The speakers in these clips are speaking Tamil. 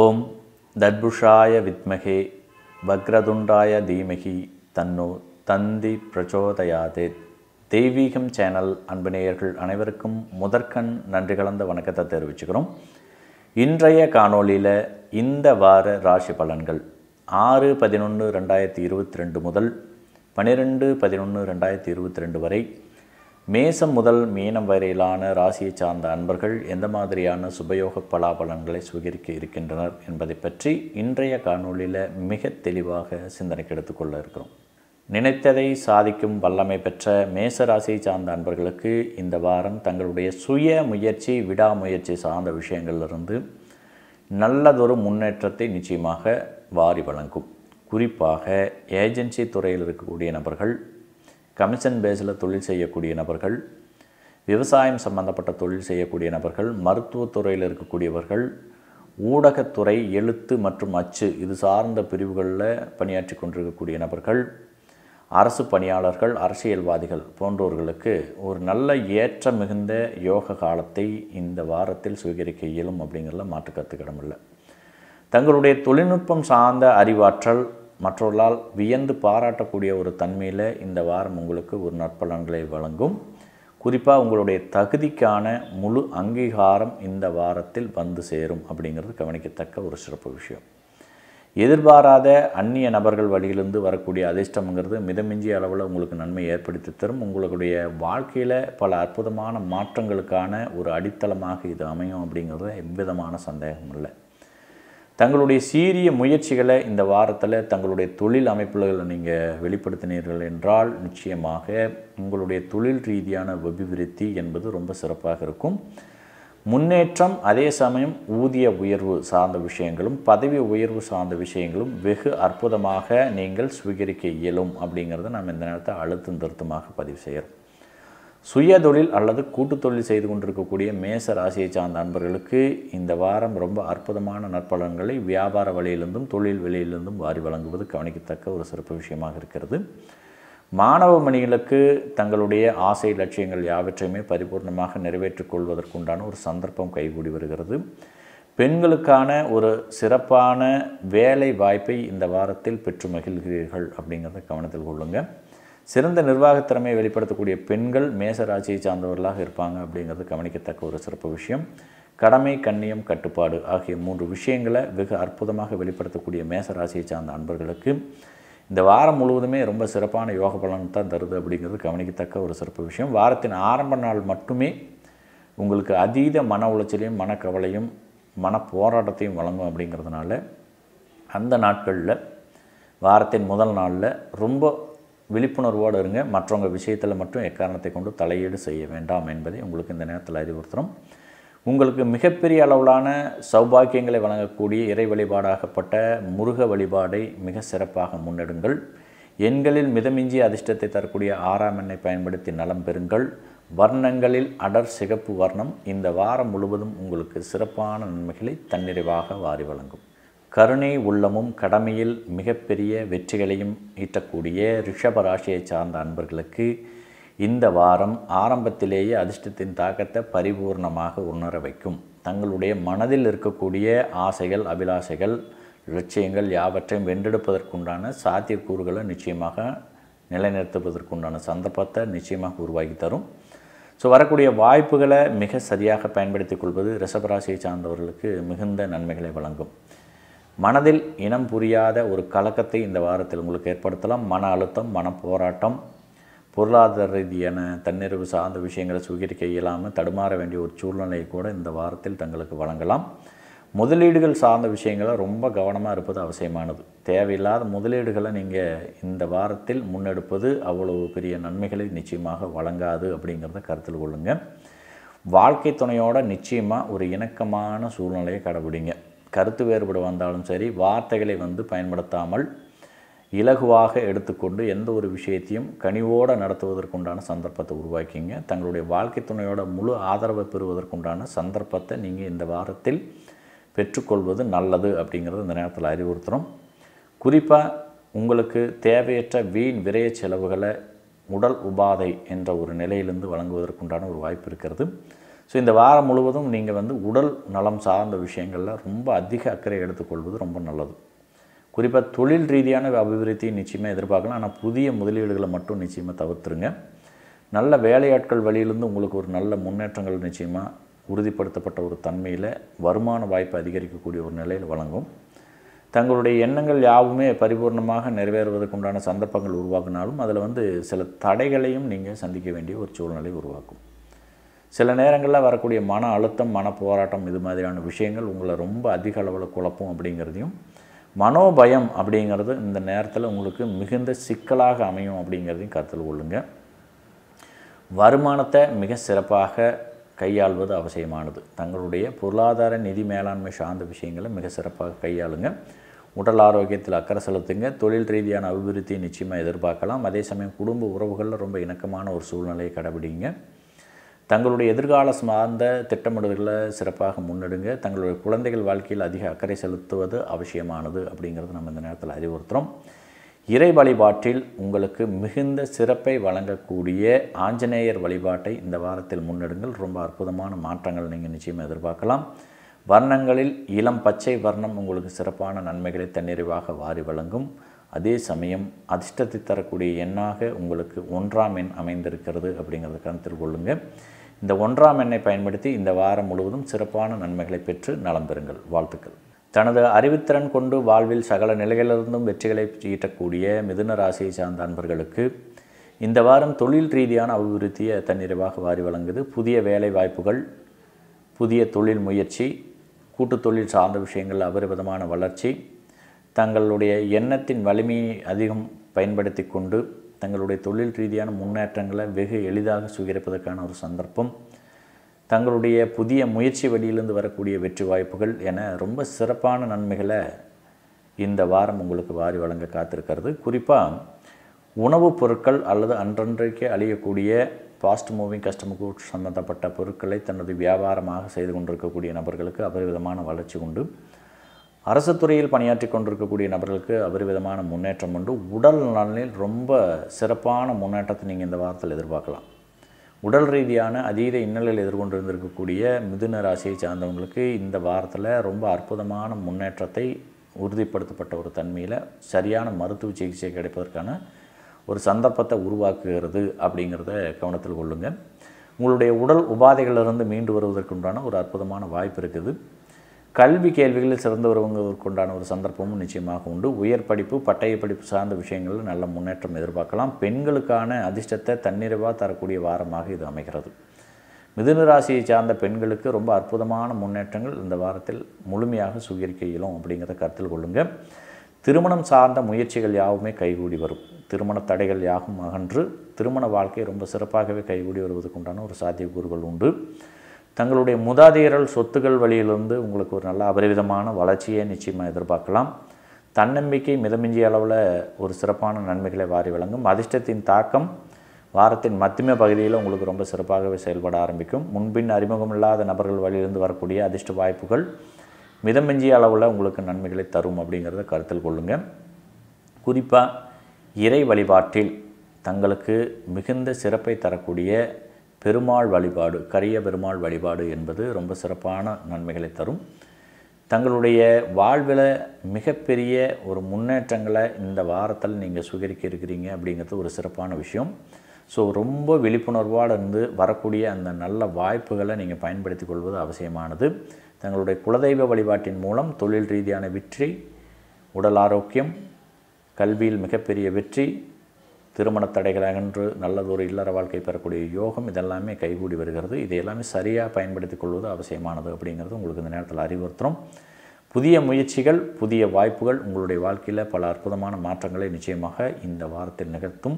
ஓம் தர்புஷாய வித்மகே வக்ரதுண்டாய தீமகி தன்னோ தந்தி பிரச்சோதயாதே தெய்வீகம் சேனல் அன்பு நேயர்கள் அனைவருக்கும் முதற்கண் நன்றி கலந்த வணக்கத்தை தெரிவிச்சுக்கிறோம் இன்றைய காணொளியில் இந்த வார ராசி பலன்கள் ஆறு பதினொன்று ரெண்டாயிரத்தி இருபத்தி ரெண்டு முதல் பன்னிரெண்டு பதினொன்று ரெண்டாயிரத்தி இருபத்தி ரெண்டு வரை மேசம் முதல் மீனம் வரையிலான ராசியை சார்ந்த அன்பர்கள் எந்த மாதிரியான சுபயோக பலாபலன்களை சுகரிக்க இருக்கின்றனர் என்பதை பற்றி இன்றைய காணொளியில் மிக தெளிவாக சிந்தனைக்கு எடுத்துக்கொள்ள இருக்கிறோம் நினைத்ததை சாதிக்கும் வல்லமை பெற்ற மேச ராசியை சார்ந்த அன்பர்களுக்கு இந்த வாரம் தங்களுடைய சுய முயற்சி விடாமுயற்சி சார்ந்த விஷயங்களிலிருந்து நல்லதொரு முன்னேற்றத்தை நிச்சயமாக வாரி வழங்கும் குறிப்பாக ஏஜென்சி துறையில் இருக்கக்கூடிய நபர்கள் கமிஷன் பேஸில் தொழில் செய்யக்கூடிய நபர்கள் விவசாயம் சம்பந்தப்பட்ட தொழில் செய்யக்கூடிய நபர்கள் மருத்துவத்துறையில் இருக்கக்கூடியவர்கள் ஊடகத்துறை எழுத்து மற்றும் அச்சு இது சார்ந்த பிரிவுகளில் பணியாற்றி கொண்டிருக்கக்கூடிய நபர்கள் அரசு பணியாளர்கள் அரசியல்வாதிகள் போன்றோர்களுக்கு ஒரு நல்ல ஏற்ற மிகுந்த யோக காலத்தை இந்த வாரத்தில் சுவீகரிக்க இயலும் அப்படிங்கிறதுல மாற்றுக்கருத்து கிடமில்லை தங்களுடைய தொழில்நுட்பம் சார்ந்த அறிவாற்றல் மற்றொருளால் வியந்து பாராட்டக்கூடிய ஒரு தன்மையில் இந்த வாரம் உங்களுக்கு ஒரு நற்பலன்களை வழங்கும் குறிப்பாக உங்களுடைய தகுதிக்கான முழு அங்கீகாரம் இந்த வாரத்தில் வந்து சேரும் அப்படிங்கிறது கவனிக்கத்தக்க ஒரு சிறப்பு விஷயம் எதிர்பாராத அந்நிய நபர்கள் வழியிலிருந்து வரக்கூடிய அதிர்ஷ்டம்ங்கிறது மிதமிஞ்சிய அளவில் உங்களுக்கு நன்மை ஏற்படுத்தி தரும் உங்களுடைய வாழ்க்கையில் பல அற்புதமான மாற்றங்களுக்கான ஒரு அடித்தளமாக இது அமையும் அப்படிங்கிறது எவ்விதமான சந்தேகம் இல்லை தங்களுடைய சீரிய முயற்சிகளை இந்த வாரத்தில் தங்களுடைய தொழில் அமைப்புகளை நீங்கள் வெளிப்படுத்தினீர்கள் என்றால் நிச்சயமாக உங்களுடைய தொழில் ரீதியான அபிவிருத்தி என்பது ரொம்ப சிறப்பாக இருக்கும் முன்னேற்றம் அதே சமயம் ஊதிய உயர்வு சார்ந்த விஷயங்களும் பதவி உயர்வு சார்ந்த விஷயங்களும் வெகு அற்புதமாக நீங்கள் சுவீகரிக்க இயலும் அப்படிங்கிறத நாம் இந்த நேரத்தை அழுத்தம் திருத்தமாக பதிவு செய்கிறோம் சுயதொழில் அல்லது கூட்டுத்தொழில் செய்து கொண்டிருக்கக்கூடிய மேச ராசியை சார்ந்த அன்பர்களுக்கு இந்த வாரம் ரொம்ப அற்புதமான நற்பலன்களை வியாபார வழியிலிருந்தும் தொழில் வழியிலிருந்தும் வாரி வழங்குவது கவனிக்கத்தக்க ஒரு சிறப்பு விஷயமாக இருக்கிறது மாணவ மணிகளுக்கு தங்களுடைய ஆசை லட்சியங்கள் யாவற்றையுமே பரிபூர்ணமாக நிறைவேற்றிக் கொள்வதற்குண்டான ஒரு சந்தர்ப்பம் கைகூடி வருகிறது பெண்களுக்கான ஒரு சிறப்பான வேலை வாய்ப்பை இந்த வாரத்தில் பெற்று மகிழ்கிறீர்கள் அப்படிங்கிறத கவனத்தில் கொள்ளுங்கள் சிறந்த திறமையை வெளிப்படுத்தக்கூடிய பெண்கள் மேச ராசியை சார்ந்தவர்களாக இருப்பாங்க அப்படிங்கிறது கவனிக்கத்தக்க ஒரு சிறப்பு விஷயம் கடமை கண்ணியம் கட்டுப்பாடு ஆகிய மூன்று விஷயங்களை வெகு அற்புதமாக வெளிப்படுத்தக்கூடிய மேச ராசியை சார்ந்த அன்பர்களுக்கு இந்த வாரம் முழுவதுமே ரொம்ப சிறப்பான யோக பலன் தான் தருது அப்படிங்கிறது கவனிக்கத்தக்க ஒரு சிறப்பு விஷயம் வாரத்தின் ஆரம்ப நாள் மட்டுமே உங்களுக்கு அதீத மன உளைச்சலையும் மனக்கவலையும் மன போராட்டத்தையும் வழங்கும் அப்படிங்கிறதுனால அந்த நாட்களில் வாரத்தின் முதல் நாளில் ரொம்ப விழிப்புணர்வோடு இருங்க மற்றவங்க விஷயத்தில் மட்டும் எக்காரணத்தை கொண்டு தலையீடு செய்ய வேண்டாம் என்பதை உங்களுக்கு இந்த நேரத்தில் அறிவுறுத்துகிறோம் உங்களுக்கு மிகப்பெரிய அளவிலான சௌபாக்கியங்களை வழங்கக்கூடிய இறை வழிபாடாகப்பட்ட முருக வழிபாடை மிக சிறப்பாக முன்னெடுங்கள் எண்களில் மிதமிஞ்சிய அதிர்ஷ்டத்தை தரக்கூடிய ஆறாம் எண்ணை பயன்படுத்தி நலம் பெறுங்கள் வர்ணங்களில் அடர் சிகப்பு வர்ணம் இந்த வாரம் முழுவதும் உங்களுக்கு சிறப்பான நன்மைகளை தன்னிறைவாக வாரி வழங்கும் கருணை உள்ளமும் கடமையில் மிகப்பெரிய வெற்றிகளையும் ஈட்டக்கூடிய ரிஷபராசியை சார்ந்த அன்பர்களுக்கு இந்த வாரம் ஆரம்பத்திலேயே அதிர்ஷ்டத்தின் தாக்கத்தை பரிபூர்ணமாக உணர வைக்கும் தங்களுடைய மனதில் இருக்கக்கூடிய ஆசைகள் அபிலாசைகள் லட்சியங்கள் யாவற்றையும் வென்றெடுப்பதற்குண்டான சாத்தியக்கூறுகளை நிச்சயமாக நிலைநிறுத்துவதற்குண்டான சந்தர்ப்பத்தை நிச்சயமாக உருவாக்கி தரும் ஸோ வரக்கூடிய வாய்ப்புகளை மிக சரியாக பயன்படுத்திக் கொள்வது ரிஷபராசியை சார்ந்தவர்களுக்கு மிகுந்த நன்மைகளை வழங்கும் மனதில் இனம் புரியாத ஒரு கலக்கத்தை இந்த வாரத்தில் உங்களுக்கு ஏற்படுத்தலாம் மன அழுத்தம் மன போராட்டம் பொருளாதார ரீதியான தன்னிறைவு சார்ந்த விஷயங்களை சுவீகரிக்க இயலாமல் தடுமாற வேண்டிய ஒரு சூழ்நிலையை கூட இந்த வாரத்தில் தங்களுக்கு வழங்கலாம் முதலீடுகள் சார்ந்த விஷயங்களை ரொம்ப கவனமாக இருப்பது அவசியமானது தேவையில்லாத முதலீடுகளை நீங்கள் இந்த வாரத்தில் முன்னெடுப்பது அவ்வளவு பெரிய நன்மைகளை நிச்சயமாக வழங்காது அப்படிங்கிறத கருத்தில் கொள்ளுங்கள் வாழ்க்கை துணையோட நிச்சயமாக ஒரு இணக்கமான சூழ்நிலையை கடைபிடிங்க கருத்து வேறுபாடு வந்தாலும் சரி வார்த்தைகளை வந்து பயன்படுத்தாமல் இலகுவாக எடுத்துக்கொண்டு எந்த ஒரு விஷயத்தையும் கனிவோடு நடத்துவதற்குண்டான சந்தர்ப்பத்தை உருவாக்கிங்க தங்களுடைய வாழ்க்கை துணையோட முழு ஆதரவை பெறுவதற்குண்டான சந்தர்ப்பத்தை நீங்கள் இந்த வாரத்தில் பெற்றுக்கொள்வது நல்லது அப்படிங்கிறது இந்த நேரத்தில் அறிவுறுத்துகிறோம் குறிப்பாக உங்களுக்கு தேவையற்ற வீண் விரைய செலவுகளை உடல் உபாதை என்ற ஒரு நிலையிலிருந்து வழங்குவதற்குண்டான ஒரு வாய்ப்பு இருக்கிறது ஸோ இந்த வாரம் முழுவதும் நீங்கள் வந்து உடல் நலம் சார்ந்த விஷயங்களில் ரொம்ப அதிக அக்கறை எடுத்துக்கொள்வது ரொம்ப நல்லது குறிப்பாக தொழில் ரீதியான அபிவிருத்தி நிச்சயமாக எதிர்பார்க்கலாம் ஆனால் புதிய முதலீடுகளை மட்டும் நிச்சயமாக தவிர்த்துருங்க நல்ல வேலையாட்கள் வழியிலிருந்து உங்களுக்கு ஒரு நல்ல முன்னேற்றங்கள் நிச்சயமாக உறுதிப்படுத்தப்பட்ட ஒரு தன்மையில் வருமான வாய்ப்பு அதிகரிக்கக்கூடிய ஒரு நிலையில் வழங்கும் தங்களுடைய எண்ணங்கள் யாவுமே பரிபூர்ணமாக நிறைவேறுவதற்குண்டான சந்தர்ப்பங்கள் உருவாக்கினாலும் அதில் வந்து சில தடைகளையும் நீங்கள் சந்திக்க வேண்டிய ஒரு சூழ்நிலை உருவாக்கும் சில நேரங்களில் வரக்கூடிய மன அழுத்தம் மன போராட்டம் இது மாதிரியான விஷயங்கள் உங்களை ரொம்ப அதிக அளவில் குழப்பம் அப்படிங்கிறதையும் மனோபயம் அப்படிங்கிறது இந்த நேரத்தில் உங்களுக்கு மிகுந்த சிக்கலாக அமையும் அப்படிங்கிறதையும் கருத்தில் கொள்ளுங்கள் வருமானத்தை மிக சிறப்பாக கையாள்வது அவசியமானது தங்களுடைய பொருளாதார நிதி மேலாண்மை சார்ந்த விஷயங்களை மிக சிறப்பாக கையாளுங்க உடல் ஆரோக்கியத்தில் அக்கறை செலுத்துங்க தொழில் ரீதியான அபிவிருத்தி நிச்சயமாக எதிர்பார்க்கலாம் அதே சமயம் குடும்ப உறவுகளில் ரொம்ப இணக்கமான ஒரு சூழ்நிலையை கடைபிடிங்க தங்களுடைய எதிர்கால சார்ந்த திட்டமிடல்களை சிறப்பாக முன்னெடுங்க தங்களுடைய குழந்தைகள் வாழ்க்கையில் அதிக அக்கறை செலுத்துவது அவசியமானது அப்படிங்கிறது நம்ம இந்த நேரத்தில் அறிவுறுத்துகிறோம் இறை வழிபாட்டில் உங்களுக்கு மிகுந்த சிறப்பை வழங்கக்கூடிய ஆஞ்சநேயர் வழிபாட்டை இந்த வாரத்தில் முன்னெடுங்கள் ரொம்ப அற்புதமான மாற்றங்கள் நீங்கள் நிச்சயமாக எதிர்பார்க்கலாம் வர்ணங்களில் இளம் பச்சை வர்ணம் உங்களுக்கு சிறப்பான நன்மைகளை தன்னிறைவாக வாரி வழங்கும் அதே சமயம் அதிர்ஷ்டத்தை தரக்கூடிய எண்ணாக உங்களுக்கு ஒன்றாம் எண் அமைந்திருக்கிறது அப்படிங்கிறத கருத்தில் கொள்ளுங்கள் இந்த ஒன்றாம் எண்ணை பயன்படுத்தி இந்த வாரம் முழுவதும் சிறப்பான நன்மைகளை பெற்று நலம் பெறுங்கள் வாழ்த்துக்கள் தனது அறிவுத்திறன் கொண்டு வாழ்வில் சகல நிலைகளிலிருந்தும் வெற்றிகளை ஈட்டக்கூடிய மிதுன ராசியை சார்ந்த அன்பர்களுக்கு இந்த வாரம் தொழில் ரீதியான அபிவிருத்தியை தன்னிறைவாக வாரி வழங்குது புதிய வேலை வாய்ப்புகள் புதிய தொழில் முயற்சி கூட்டு தொழில் சார்ந்த விஷயங்கள் அபரிவிதமான வளர்ச்சி தங்களுடைய எண்ணத்தின் வலிமையை அதிகம் பயன்படுத்தி கொண்டு தங்களுடைய தொழில் ரீதியான முன்னேற்றங்களை வெகு எளிதாக சுகிரப்பதற்கான ஒரு சந்தர்ப்பம் தங்களுடைய புதிய முயற்சி வழியிலிருந்து வரக்கூடிய வெற்றி வாய்ப்புகள் என ரொம்ப சிறப்பான நன்மைகளை இந்த வாரம் உங்களுக்கு வாரி வழங்க காத்திருக்கிறது குறிப்பாக உணவுப் பொருட்கள் அல்லது அன்றன்றைக்கு அழியக்கூடிய ஃபாஸ்ட் மூவிங் கஸ்டமர் கூட்ஸ் சம்மந்தப்பட்ட பொருட்களை தனது வியாபாரமாக செய்து கொண்டிருக்கக்கூடிய நபர்களுக்கு அபரிவிதமான வளர்ச்சி உண்டு அரசு துறையில் பணியாற்றி கொண்டிருக்கக்கூடிய நபர்களுக்கு அபரிவிதமான முன்னேற்றம் உண்டு உடல் நலனில் ரொம்ப சிறப்பான முன்னேற்றத்தை நீங்கள் இந்த வாரத்தில் எதிர்பார்க்கலாம் உடல் ரீதியான அதீத இன்னலில் எதிர்கொண்டிருந்திருக்கக்கூடிய மிதுன ராசியை சார்ந்தவங்களுக்கு இந்த வாரத்தில் ரொம்ப அற்புதமான முன்னேற்றத்தை உறுதிப்படுத்தப்பட்ட ஒரு தன்மையில் சரியான மருத்துவ சிகிச்சை கிடைப்பதற்கான ஒரு சந்தர்ப்பத்தை உருவாக்குகிறது அப்படிங்கிறத கவனத்தில் கொள்ளுங்கள் உங்களுடைய உடல் உபாதைகளிலிருந்து மீண்டு வருவதற்குண்டான ஒரு அற்புதமான வாய்ப்பு இருக்குது கல்வி கேள்விகளில் சிறந்து வருவங்களுக்குண்டான ஒரு சந்தர்ப்பமும் நிச்சயமாக உண்டு உயர் படிப்பு பட்டய படிப்பு சார்ந்த விஷயங்களில் நல்ல முன்னேற்றம் எதிர்பார்க்கலாம் பெண்களுக்கான அதிர்ஷ்டத்தை தன்னிறைவாக தரக்கூடிய வாரமாக இது அமைகிறது மிதுன ராசியை சார்ந்த பெண்களுக்கு ரொம்ப அற்புதமான முன்னேற்றங்கள் இந்த வாரத்தில் முழுமையாக சுகரிக்க இயலும் அப்படிங்கிறத கருத்தில் கொள்ளுங்கள் திருமணம் சார்ந்த முயற்சிகள் யாவுமே கைகூடி வரும் திருமண தடைகள் யாகும் அகன்று திருமண வாழ்க்கை ரொம்ப சிறப்பாகவே கைகூடி வருவதற்குண்டான ஒரு சாத்தியக்கூறுகள் உண்டு தங்களுடைய முதாதையரல் சொத்துக்கள் வழியிலிருந்து உங்களுக்கு ஒரு நல்ல அபரிவிதமான வளர்ச்சியை நிச்சயமாக எதிர்பார்க்கலாம் தன்னம்பிக்கை மிதமிஞ்சிய அளவில் ஒரு சிறப்பான நன்மைகளை வாரி வழங்கும் அதிர்ஷ்டத்தின் தாக்கம் வாரத்தின் மத்தியம பகுதியில் உங்களுக்கு ரொம்ப சிறப்பாகவே செயல்பட ஆரம்பிக்கும் முன்பின் அறிமுகம் இல்லாத நபர்கள் வழியிலிருந்து வரக்கூடிய அதிர்ஷ்ட வாய்ப்புகள் மிதமிஞ்சிய அளவில் உங்களுக்கு நன்மைகளை தரும் அப்படிங்கிறத கருத்தில் கொள்ளுங்கள் குறிப்பாக இறை வழிபாட்டில் தங்களுக்கு மிகுந்த சிறப்பை தரக்கூடிய பெருமாள் வழிபாடு கரிய பெருமாள் வழிபாடு என்பது ரொம்ப சிறப்பான நன்மைகளை தரும் தங்களுடைய வாழ்வில் மிகப்பெரிய ஒரு முன்னேற்றங்களை இந்த வாரத்தில் நீங்கள் சுகரிக்க இருக்கிறீங்க அப்படிங்கிறது ஒரு சிறப்பான விஷயம் ஸோ ரொம்ப விழிப்புணர்வாக இருந்து வரக்கூடிய அந்த நல்ல வாய்ப்புகளை நீங்கள் பயன்படுத்தி கொள்வது அவசியமானது தங்களுடைய குலதெய்வ வழிபாட்டின் மூலம் தொழில் ரீதியான வெற்றி உடல் ஆரோக்கியம் கல்வியில் மிகப்பெரிய வெற்றி திருமண தடைகள் அகன்று நல்லதொரு இல்லற வாழ்க்கை பெறக்கூடிய யோகம் இதெல்லாமே கைகூடி வருகிறது இது எல்லாமே சரியாக பயன்படுத்தி கொள்வது அவசியமானது அப்படிங்கிறது உங்களுக்கு இந்த நேரத்தில் அறிவுறுத்தணும் புதிய முயற்சிகள் புதிய வாய்ப்புகள் உங்களுடைய வாழ்க்கையில் பல அற்புதமான மாற்றங்களை நிச்சயமாக இந்த வாரத்தில் நிகழ்த்தும்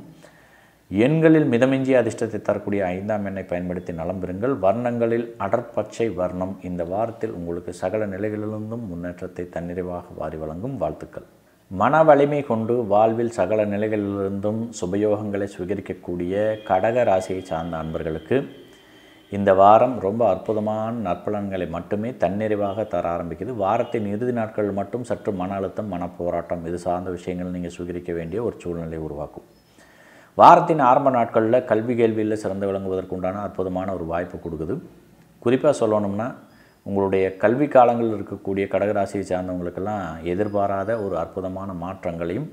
எண்களில் மிதமிஞ்சிய அதிர்ஷ்டத்தை தரக்கூடிய ஐந்தாம் எண்ணை பயன்படுத்தி நலம் பெறுங்கள் வர்ணங்களில் அடற்பச்சை வர்ணம் இந்த வாரத்தில் உங்களுக்கு சகல நிலைகளிலிருந்தும் முன்னேற்றத்தை தன்னிறைவாக வாரி வழங்கும் வாழ்த்துக்கள் மன வலிமை கொண்டு வாழ்வில் சகல நிலைகளிலிருந்தும் சுபயோகங்களை சுவீகரிக்கக்கூடிய கடக ராசியை சார்ந்த அன்பர்களுக்கு இந்த வாரம் ரொம்ப அற்புதமான நற்பலன்களை மட்டுமே தன்னிறைவாக தர ஆரம்பிக்குது வாரத்தின் இறுதி நாட்கள் மட்டும் சற்று மன அழுத்தம் மனப்போராட்டம் இது சார்ந்த விஷயங்கள் நீங்கள் சுவீகரிக்க வேண்டிய ஒரு சூழ்நிலை உருவாக்கும் வாரத்தின் ஆரம்ப நாட்களில் கல்வி கேள்வியில் சிறந்து விளங்குவதற்குண்டான அற்புதமான ஒரு வாய்ப்பு கொடுக்குது குறிப்பாக சொல்லணும்னா உங்களுடைய கல்வி காலங்களில் இருக்கக்கூடிய கடகராசியை சார்ந்தவங்களுக்கெல்லாம் எதிர்பாராத ஒரு அற்புதமான மாற்றங்களையும்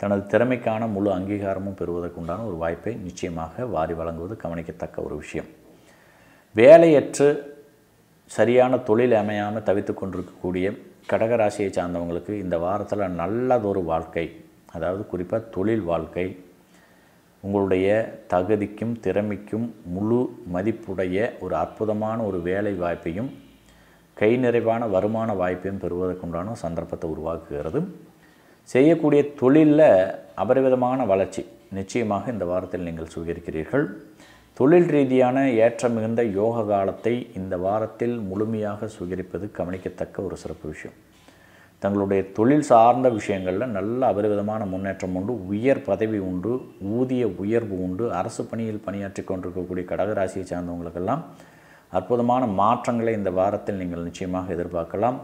தனது திறமைக்கான முழு அங்கீகாரமும் பெறுவதற்குண்டான ஒரு வாய்ப்பை நிச்சயமாக வாரி வழங்குவது கவனிக்கத்தக்க ஒரு விஷயம் வேலையற்று சரியான தொழில் அமையாமல் தவித்து கொண்டிருக்கக்கூடிய கடகராசியை சார்ந்தவங்களுக்கு இந்த வாரத்தில் நல்லதொரு வாழ்க்கை அதாவது குறிப்பாக தொழில் வாழ்க்கை உங்களுடைய தகுதிக்கும் திறமைக்கும் முழு மதிப்புடைய ஒரு அற்புதமான ஒரு வேலை வாய்ப்பையும் கை நிறைவான வருமான வாய்ப்பையும் பெறுவதற்குண்டான சந்தர்ப்பத்தை உருவாக்குகிறது செய்யக்கூடிய தொழிலில் அபரிவிதமான வளர்ச்சி நிச்சயமாக இந்த வாரத்தில் நீங்கள் சுவீகரிக்கிறீர்கள் தொழில் ரீதியான ஏற்ற மிகுந்த யோக காலத்தை இந்த வாரத்தில் முழுமையாக சுவீகரிப்பது கவனிக்கத்தக்க ஒரு சிறப்பு விஷயம் தங்களுடைய தொழில் சார்ந்த விஷயங்களில் நல்ல அபரிவிதமான முன்னேற்றம் உண்டு உயர் பதவி உண்டு ஊதிய உயர்வு உண்டு அரசு பணியில் பணியாற்றி கொண்டிருக்கக்கூடிய கடகராசியை சார்ந்தவங்களுக்கெல்லாம் அற்புதமான மாற்றங்களை இந்த வாரத்தில் நீங்கள் நிச்சயமாக எதிர்பார்க்கலாம்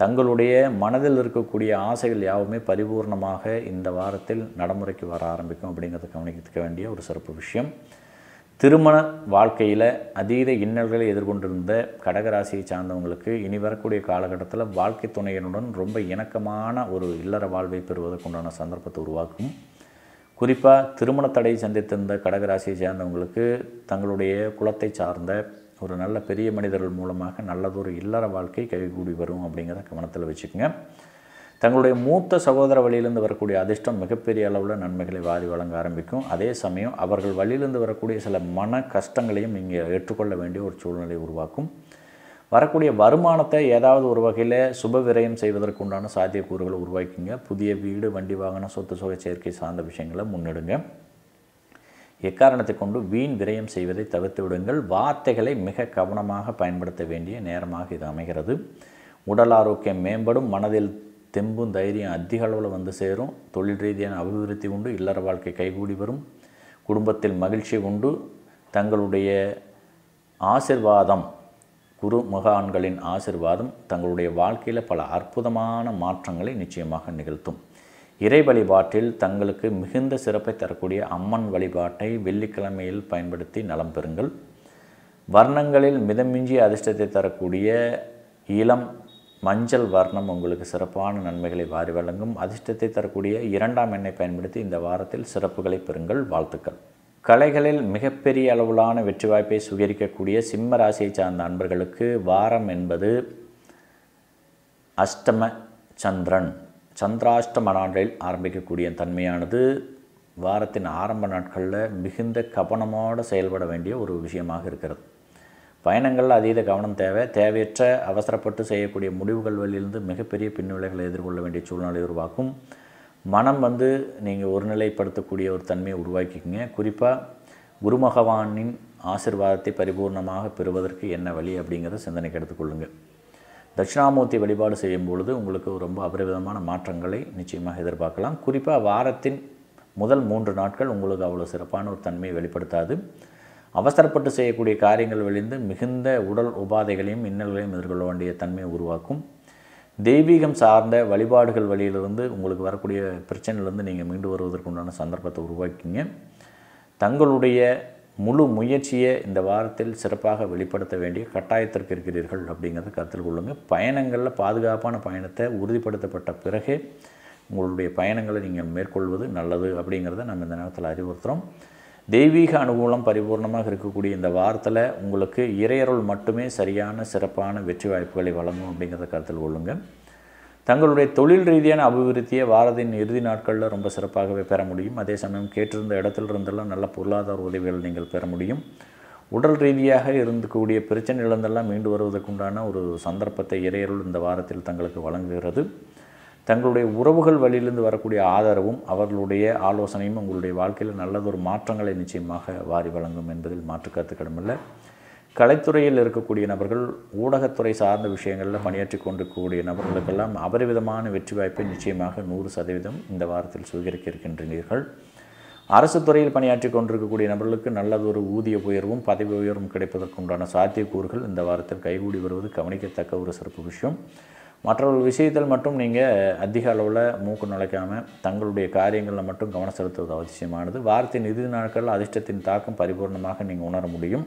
தங்களுடைய மனதில் இருக்கக்கூடிய ஆசைகள் யாவுமே பரிபூர்ணமாக இந்த வாரத்தில் நடைமுறைக்கு வர ஆரம்பிக்கும் அப்படிங்கிறத கவனிக்க வேண்டிய ஒரு சிறப்பு விஷயம் திருமண வாழ்க்கையில் அதீத இன்னல்களை எதிர்கொண்டிருந்த கடகராசியை சார்ந்தவங்களுக்கு இனி வரக்கூடிய காலகட்டத்தில் வாழ்க்கை துணையினுடன் ரொம்ப இணக்கமான ஒரு இல்லற வாழ்வை பெறுவதற்குண்டான சந்தர்ப்பத்தை உருவாக்கும் குறிப்பாக திருமண தடையை சந்தித்திருந்த கடகராசியை சேர்ந்தவங்களுக்கு தங்களுடைய குலத்தை சார்ந்த ஒரு நல்ல பெரிய மனிதர்கள் மூலமாக நல்லதொரு இல்லற வாழ்க்கை கைகூடி வரும் அப்படிங்கிறத கவனத்தில் வச்சுக்கோங்க தங்களுடைய மூத்த சகோதர வழியிலிருந்து வரக்கூடிய அதிர்ஷ்டம் மிகப்பெரிய அளவில் நன்மைகளை வாரி வழங்க ஆரம்பிக்கும் அதே சமயம் அவர்கள் வழியிலிருந்து வரக்கூடிய சில மன கஷ்டங்களையும் இங்கே ஏற்றுக்கொள்ள வேண்டிய ஒரு சூழ்நிலை உருவாக்கும் வரக்கூடிய வருமானத்தை ஏதாவது ஒரு வகையில் சுப விரயம் செய்வதற்கு உண்டான சாத்தியக்கூறுகளை உருவாக்கிங்க புதிய வீடு வண்டி வாகனம் சொத்து சுக சேர்க்கை சார்ந்த விஷயங்களை முன்னெடுங்க எக்காரணத்தை கொண்டு வீண் விரயம் செய்வதை தவிர்த்து விடுங்கள் வார்த்தைகளை மிக கவனமாக பயன்படுத்த வேண்டிய நேரமாக இது அமைகிறது உடல் ஆரோக்கியம் மேம்படும் மனதில் தெம்பும் தைரியம் அதிக அளவில் வந்து சேரும் தொழில் ரீதியான அபிவிருத்தி உண்டு இல்லற வாழ்க்கை கைகூடி வரும் குடும்பத்தில் மகிழ்ச்சி உண்டு தங்களுடைய ஆசிர்வாதம் குரு மகான்களின் ஆசிர்வாதம் தங்களுடைய வாழ்க்கையில் பல அற்புதமான மாற்றங்களை நிச்சயமாக நிகழ்த்தும் இறை வழிபாட்டில் தங்களுக்கு மிகுந்த சிறப்பை தரக்கூடிய அம்மன் வழிபாட்டை வெள்ளிக்கிழமையில் பயன்படுத்தி நலம் பெறுங்கள் வர்ணங்களில் மிதமிஞ்சிய அதிர்ஷ்டத்தை தரக்கூடிய இளம் மஞ்சள் வர்ணம் உங்களுக்கு சிறப்பான நன்மைகளை வாரி வழங்கும் அதிர்ஷ்டத்தை தரக்கூடிய இரண்டாம் எண்ணை பயன்படுத்தி இந்த வாரத்தில் சிறப்புகளை பெறுங்கள் வாழ்த்துக்கள் கலைகளில் மிகப்பெரிய அளவிலான வெற்றி வாய்ப்பை சுகரிக்கக்கூடிய சிம்ம ராசியை சார்ந்த அன்பர்களுக்கு வாரம் என்பது அஷ்டம சந்திரன் சந்திராஷ்டம நாளில் ஆரம்பிக்கக்கூடிய தன்மையானது வாரத்தின் ஆரம்ப நாட்களில் மிகுந்த கவனமோடு செயல்பட வேண்டிய ஒரு விஷயமாக இருக்கிறது பயணங்களில் அதீத கவனம் தேவை தேவையற்ற அவசரப்பட்டு செய்யக்கூடிய முடிவுகள் வழியிலிருந்து மிகப்பெரிய பின்விளைகளை எதிர்கொள்ள வேண்டிய சூழ்நிலை உருவாக்கும் மனம் வந்து நீங்கள் ஒருநிலைப்படுத்தக்கூடிய ஒரு தன்மையை உருவாக்கிக்கங்க குறிப்பாக குரு பகவானின் ஆசிர்வாதத்தை பரிபூர்ணமாக பெறுவதற்கு என்ன வழி அப்படிங்கிறத சிந்தனைக்கு எடுத்துக்கொள்ளுங்கள் தட்சிணாமூர்த்தி வழிபாடு செய்யும் பொழுது உங்களுக்கு ரொம்ப அபரிவிதமான மாற்றங்களை நிச்சயமாக எதிர்பார்க்கலாம் குறிப்பாக வாரத்தின் முதல் மூன்று நாட்கள் உங்களுக்கு அவ்வளோ சிறப்பான ஒரு தன்மையை வெளிப்படுத்தாது அவசரப்பட்டு செய்யக்கூடிய காரியங்கள் வெளிந்து மிகுந்த உடல் உபாதைகளையும் இன்னல்களையும் எதிர்கொள்ள வேண்டிய தன்மையை உருவாக்கும் தெய்வீகம் சார்ந்த வழிபாடுகள் வழியிலிருந்து உங்களுக்கு வரக்கூடிய பிரச்சனையிலேருந்து நீங்கள் மீண்டு வருவதற்குண்டான சந்தர்ப்பத்தை உருவாக்கிங்க தங்களுடைய முழு முயற்சியை இந்த வாரத்தில் சிறப்பாக வெளிப்படுத்த வேண்டிய கட்டாயத்திற்கு இருக்கிறீர்கள் அப்படிங்கிறத கருத்தில் கொள்ளுங்கள் பயணங்களில் பாதுகாப்பான பயணத்தை உறுதிப்படுத்தப்பட்ட பிறகு உங்களுடைய பயணங்களை நீங்கள் மேற்கொள்வது நல்லது அப்படிங்கிறத நம்ம இந்த நேரத்தில் அறிவுறுத்துகிறோம் தெய்வீக அனுகூலம் பரிபூர்ணமாக இருக்கக்கூடிய இந்த வாரத்தில் உங்களுக்கு இறையருள் மட்டுமே சரியான சிறப்பான வெற்றி வாய்ப்புகளை வழங்கும் அப்படிங்கிறத கருத்தில் கொள்ளுங்கள் தங்களுடைய தொழில் ரீதியான அபிவிருத்தியை வாரத்தின் இறுதி நாட்களில் ரொம்ப சிறப்பாகவே பெற முடியும் அதே சமயம் கேட்டிருந்த இடத்துல இருந்தெல்லாம் நல்ல பொருளாதார உதவிகள் நீங்கள் பெற முடியும் உடல் ரீதியாக இருந்துக்கூடிய இழந்தெல்லாம் மீண்டு வருவதற்குண்டான ஒரு சந்தர்ப்பத்தை இறையருள் இந்த வாரத்தில் தங்களுக்கு வழங்குகிறது தங்களுடைய உறவுகள் வழியிலிருந்து வரக்கூடிய ஆதரவும் அவர்களுடைய ஆலோசனையும் உங்களுடைய வாழ்க்கையில் நல்லதொரு மாற்றங்களை நிச்சயமாக வாரி வழங்கும் என்பதில் மாற்று கருத்துக்கிடமில்லை கலைத்துறையில் இருக்கக்கூடிய நபர்கள் ஊடகத்துறை சார்ந்த விஷயங்களில் பணியாற்றி கொண்டிருக்கக்கூடிய நபர்களுக்கெல்லாம் அபரிவிதமான வெற்றி வாய்ப்பை நிச்சயமாக நூறு சதவீதம் இந்த வாரத்தில் சுவீகரிக்க இருக்கின்றீர்கள் அரசு துறையில் பணியாற்றி கொண்டிருக்கக்கூடிய நபர்களுக்கு நல்லதொரு ஊதிய உயர்வும் பதவி உயர்வும் கிடைப்பதற்குண்டான சாத்தியக்கூறுகள் இந்த வாரத்தில் கைகூடி வருவது கவனிக்கத்தக்க ஒரு சிறப்பு விஷயம் மற்றவர்கள் விஷயத்தில் மட்டும் நீங்கள் அதிக அளவில் மூக்கு நுழைக்காமல் தங்களுடைய காரியங்களில் மட்டும் கவனம் செலுத்துவது அவசியமானது வாரத்தின் இறுதி நாட்களில் அதிர்ஷ்டத்தின் தாக்கம் பரிபூர்ணமாக நீங்கள் உணர முடியும்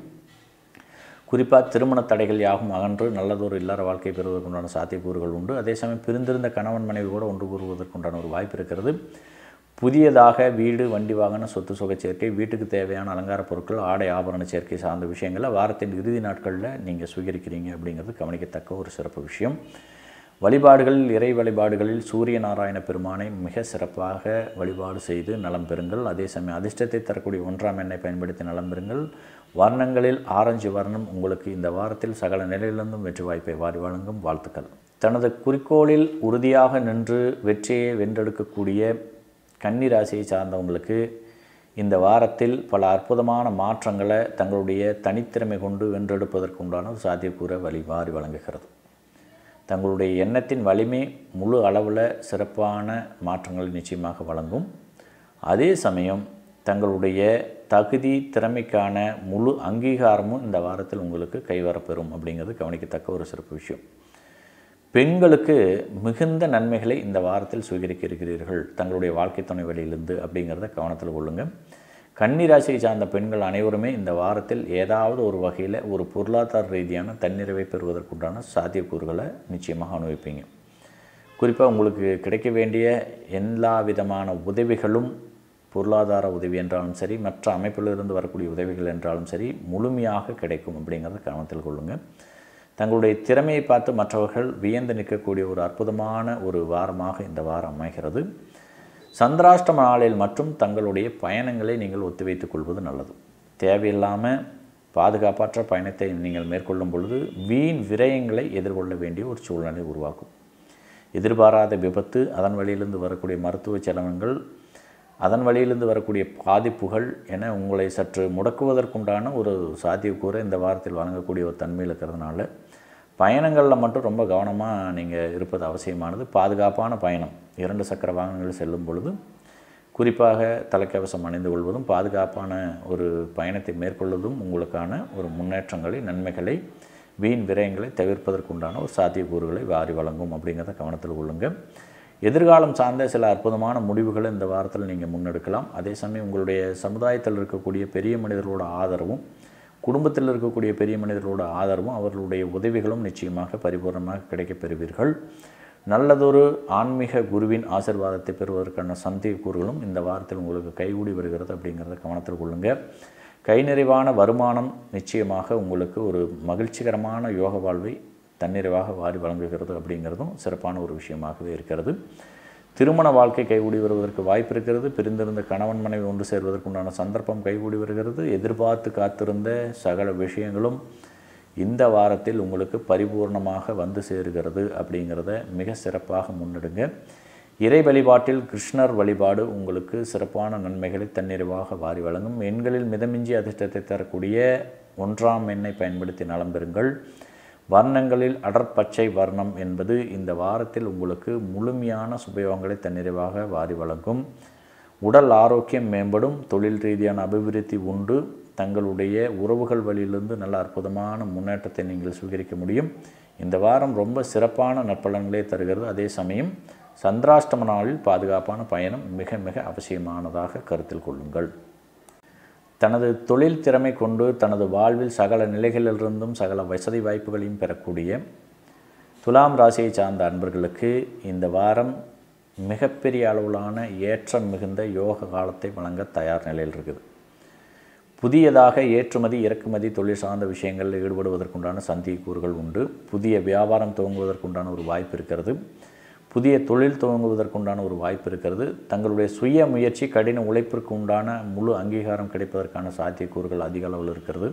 குறிப்பாக திருமண தடைகள் யாகும் அகன்று நல்லதொரு இல்லாத வாழ்க்கை பெறுவதற்குண்டான சாத்தியக்கூறுகள் உண்டு அதே சமயம் பிரிந்திருந்த கணவன் மனைவி கூட ஒன்று கூறுவதற்குண்டான ஒரு வாய்ப்பு இருக்கிறது புதியதாக வீடு வண்டி வாகன சொத்து சுக சேர்க்கை வீட்டுக்கு தேவையான அலங்கார பொருட்கள் ஆடை ஆபரண சேர்க்கை சார்ந்த விஷயங்களை வாரத்தின் இறுதி நாட்களில் நீங்கள் சுவீகரிக்கிறீங்க அப்படிங்கிறது கவனிக்கத்தக்க ஒரு சிறப்பு விஷயம் வழிபாடுகள் இறை வழிபாடுகளில் சூரிய நாராயண பெருமானை மிக சிறப்பாக வழிபாடு செய்து நலம் பெறுங்கள் அதே சமயம் அதிர்ஷ்டத்தை தரக்கூடிய ஒன்றாம் எண்ணெய் பயன்படுத்தி நலம் பெறுங்கள் வர்ணங்களில் ஆரஞ்சு வர்ணம் உங்களுக்கு இந்த வாரத்தில் சகல நிலையிலிருந்தும் வெற்றி வாய்ப்பை வாரி வழங்கும் வாழ்த்துக்கள் தனது குறிக்கோளில் உறுதியாக நின்று வெற்றியை வென்றெடுக்கக்கூடிய கன்னிராசியை சார்ந்தவங்களுக்கு இந்த வாரத்தில் பல அற்புதமான மாற்றங்களை தங்களுடைய தனித்திறமை கொண்டு வென்றெடுப்பதற்குண்டான சாத்தியக்கூற வாரி வழங்குகிறது தங்களுடைய எண்ணத்தின் வலிமை முழு அளவில் சிறப்பான மாற்றங்களை நிச்சயமாக வழங்கும் அதே சமயம் தங்களுடைய தகுதி திறமைக்கான முழு அங்கீகாரமும் இந்த வாரத்தில் உங்களுக்கு கைவரப்பெறும் அப்படிங்கிறது கவனிக்கத்தக்க ஒரு சிறப்பு விஷயம் பெண்களுக்கு மிகுந்த நன்மைகளை இந்த வாரத்தில் சுவீகரிக்க இருக்கிறீர்கள் தங்களுடைய வாழ்க்கை துணை வழியிலிருந்து அப்படிங்கிறத கவனத்தில் கொள்ளுங்கள் கன்னிராசியை சார்ந்த பெண்கள் அனைவருமே இந்த வாரத்தில் ஏதாவது ஒரு வகையில் ஒரு பொருளாதார ரீதியான தன்னிறைவை பெறுவதற்குண்டான சாத்தியக்கூறுகளை நிச்சயமாக அனுபவிப்பீங்க குறிப்பாக உங்களுக்கு கிடைக்க வேண்டிய எல்லா விதமான உதவிகளும் பொருளாதார உதவி என்றாலும் சரி மற்ற அமைப்பிலிருந்து வரக்கூடிய உதவிகள் என்றாலும் சரி முழுமையாக கிடைக்கும் அப்படிங்கிறத கவனத்தில் கொள்ளுங்கள் தங்களுடைய திறமையை பார்த்து மற்றவர்கள் வியந்து நிற்கக்கூடிய ஒரு அற்புதமான ஒரு வாரமாக இந்த வாரம் அமைகிறது சந்திராஷ்டம நாளில் மற்றும் தங்களுடைய பயணங்களை நீங்கள் ஒத்திவைத்துக் கொள்வது நல்லது தேவையில்லாமல் பாதுகாப்பற்ற பயணத்தை நீங்கள் மேற்கொள்ளும் பொழுது வீண் விரயங்களை எதிர்கொள்ள வேண்டிய ஒரு சூழ்நிலை உருவாக்கும் எதிர்பாராத விபத்து அதன் வழியிலிருந்து வரக்கூடிய மருத்துவ செலவுகள் அதன் வழியிலிருந்து வரக்கூடிய பாதிப்புகள் என உங்களை சற்று முடக்குவதற்குண்டான ஒரு சாத்தியக்கூற இந்த வாரத்தில் வழங்கக்கூடிய ஒரு தன்மையில் இருக்கிறதுனால பயணங்களில் மட்டும் ரொம்ப கவனமாக நீங்கள் இருப்பது அவசியமானது பாதுகாப்பான பயணம் இரண்டு சக்கர வாகனங்கள் செல்லும் பொழுது குறிப்பாக தலைக்கவசம் அணிந்து கொள்வதும் பாதுகாப்பான ஒரு பயணத்தை மேற்கொள்வதும் உங்களுக்கான ஒரு முன்னேற்றங்களை நன்மைகளை வீண் விரயங்களை தவிர்ப்பதற்குண்டான ஒரு சாத்தியக்கூறுகளை வாரி வழங்கும் அப்படிங்கிறத கவனத்தில் கொள்ளுங்கள் எதிர்காலம் சார்ந்த சில அற்புதமான முடிவுகளை இந்த வாரத்தில் நீங்கள் முன்னெடுக்கலாம் அதே சமயம் உங்களுடைய சமுதாயத்தில் இருக்கக்கூடிய பெரிய மனிதர்களோட ஆதரவும் குடும்பத்தில் இருக்கக்கூடிய பெரிய மனிதர்களோட ஆதரவும் அவர்களுடைய உதவிகளும் நிச்சயமாக பரிபூர்ணமாக கிடைக்கப் பெறுவீர்கள் நல்லதொரு ஆன்மீக குருவின் ஆசிர்வாதத்தை பெறுவதற்கான கூறுகளும் இந்த வாரத்தில் உங்களுக்கு கைகூடி வருகிறது அப்படிங்கிறத கவனத்தில் கொள்ளுங்கள் கை நிறைவான வருமானம் நிச்சயமாக உங்களுக்கு ஒரு மகிழ்ச்சிகரமான யோக வாழ்வை தன்னிறைவாக வாரி வழங்குகிறது அப்படிங்கிறதும் சிறப்பான ஒரு விஷயமாகவே இருக்கிறது திருமண வாழ்க்கை கைகூடி வருவதற்கு வாய்ப்பு இருக்கிறது பிரிந்திருந்த கணவன் மனைவி ஒன்று சேர்வதற்குண்டான சந்தர்ப்பம் கைகூடி வருகிறது எதிர்பார்த்து காத்திருந்த சகல விஷயங்களும் இந்த வாரத்தில் உங்களுக்கு பரிபூர்ணமாக வந்து சேருகிறது அப்படிங்கிறத மிக சிறப்பாக முன்னெடுங்க இறை வழிபாட்டில் கிருஷ்ணர் வழிபாடு உங்களுக்கு சிறப்பான நன்மைகளை தன்னிறைவாக வாரி வழங்கும் எண்களில் மிதமிஞ்சி அதிர்ஷ்டத்தை தரக்கூடிய ஒன்றாம் எண்ணை பயன்படுத்தி நலம் பெறுங்கள் வர்ணங்களில் அடற்பச்சை வர்ணம் என்பது இந்த வாரத்தில் உங்களுக்கு முழுமையான சுபயோகங்களை தன்னிறைவாக வாரி வழங்கும் உடல் ஆரோக்கியம் மேம்படும் தொழில் ரீதியான அபிவிருத்தி உண்டு தங்களுடைய உறவுகள் வழியிலிருந்து நல்ல அற்புதமான முன்னேற்றத்தை நீங்கள் சுவீகரிக்க முடியும் இந்த வாரம் ரொம்ப சிறப்பான நற்பலன்களே தருகிறது அதே சமயம் சந்திராஷ்டம நாளில் பாதுகாப்பான பயணம் மிக மிக அவசியமானதாக கருத்தில் கொள்ளுங்கள் தனது தொழில் திறமை கொண்டு தனது வாழ்வில் சகல நிலைகளிலிருந்தும் சகல வசதி வாய்ப்புகளையும் பெறக்கூடிய துலாம் ராசியை சார்ந்த அன்பர்களுக்கு இந்த வாரம் மிகப்பெரிய அளவிலான ஏற்றம் மிகுந்த யோக காலத்தை வழங்க தயார் நிலையில் இருக்குது புதியதாக ஏற்றுமதி இறக்குமதி தொழில் சார்ந்த விஷயங்களில் ஈடுபடுவதற்குண்டான சந்திக்கூறுகள் உண்டு புதிய வியாபாரம் துவங்குவதற்குண்டான ஒரு வாய்ப்பு இருக்கிறது புதிய தொழில் துவங்குவதற்குண்டான ஒரு வாய்ப்பு இருக்கிறது தங்களுடைய சுய முயற்சி கடின உழைப்பிற்கு உண்டான முழு அங்கீகாரம் கிடைப்பதற்கான சாத்தியக்கூறுகள் அதிக அளவில் இருக்கிறது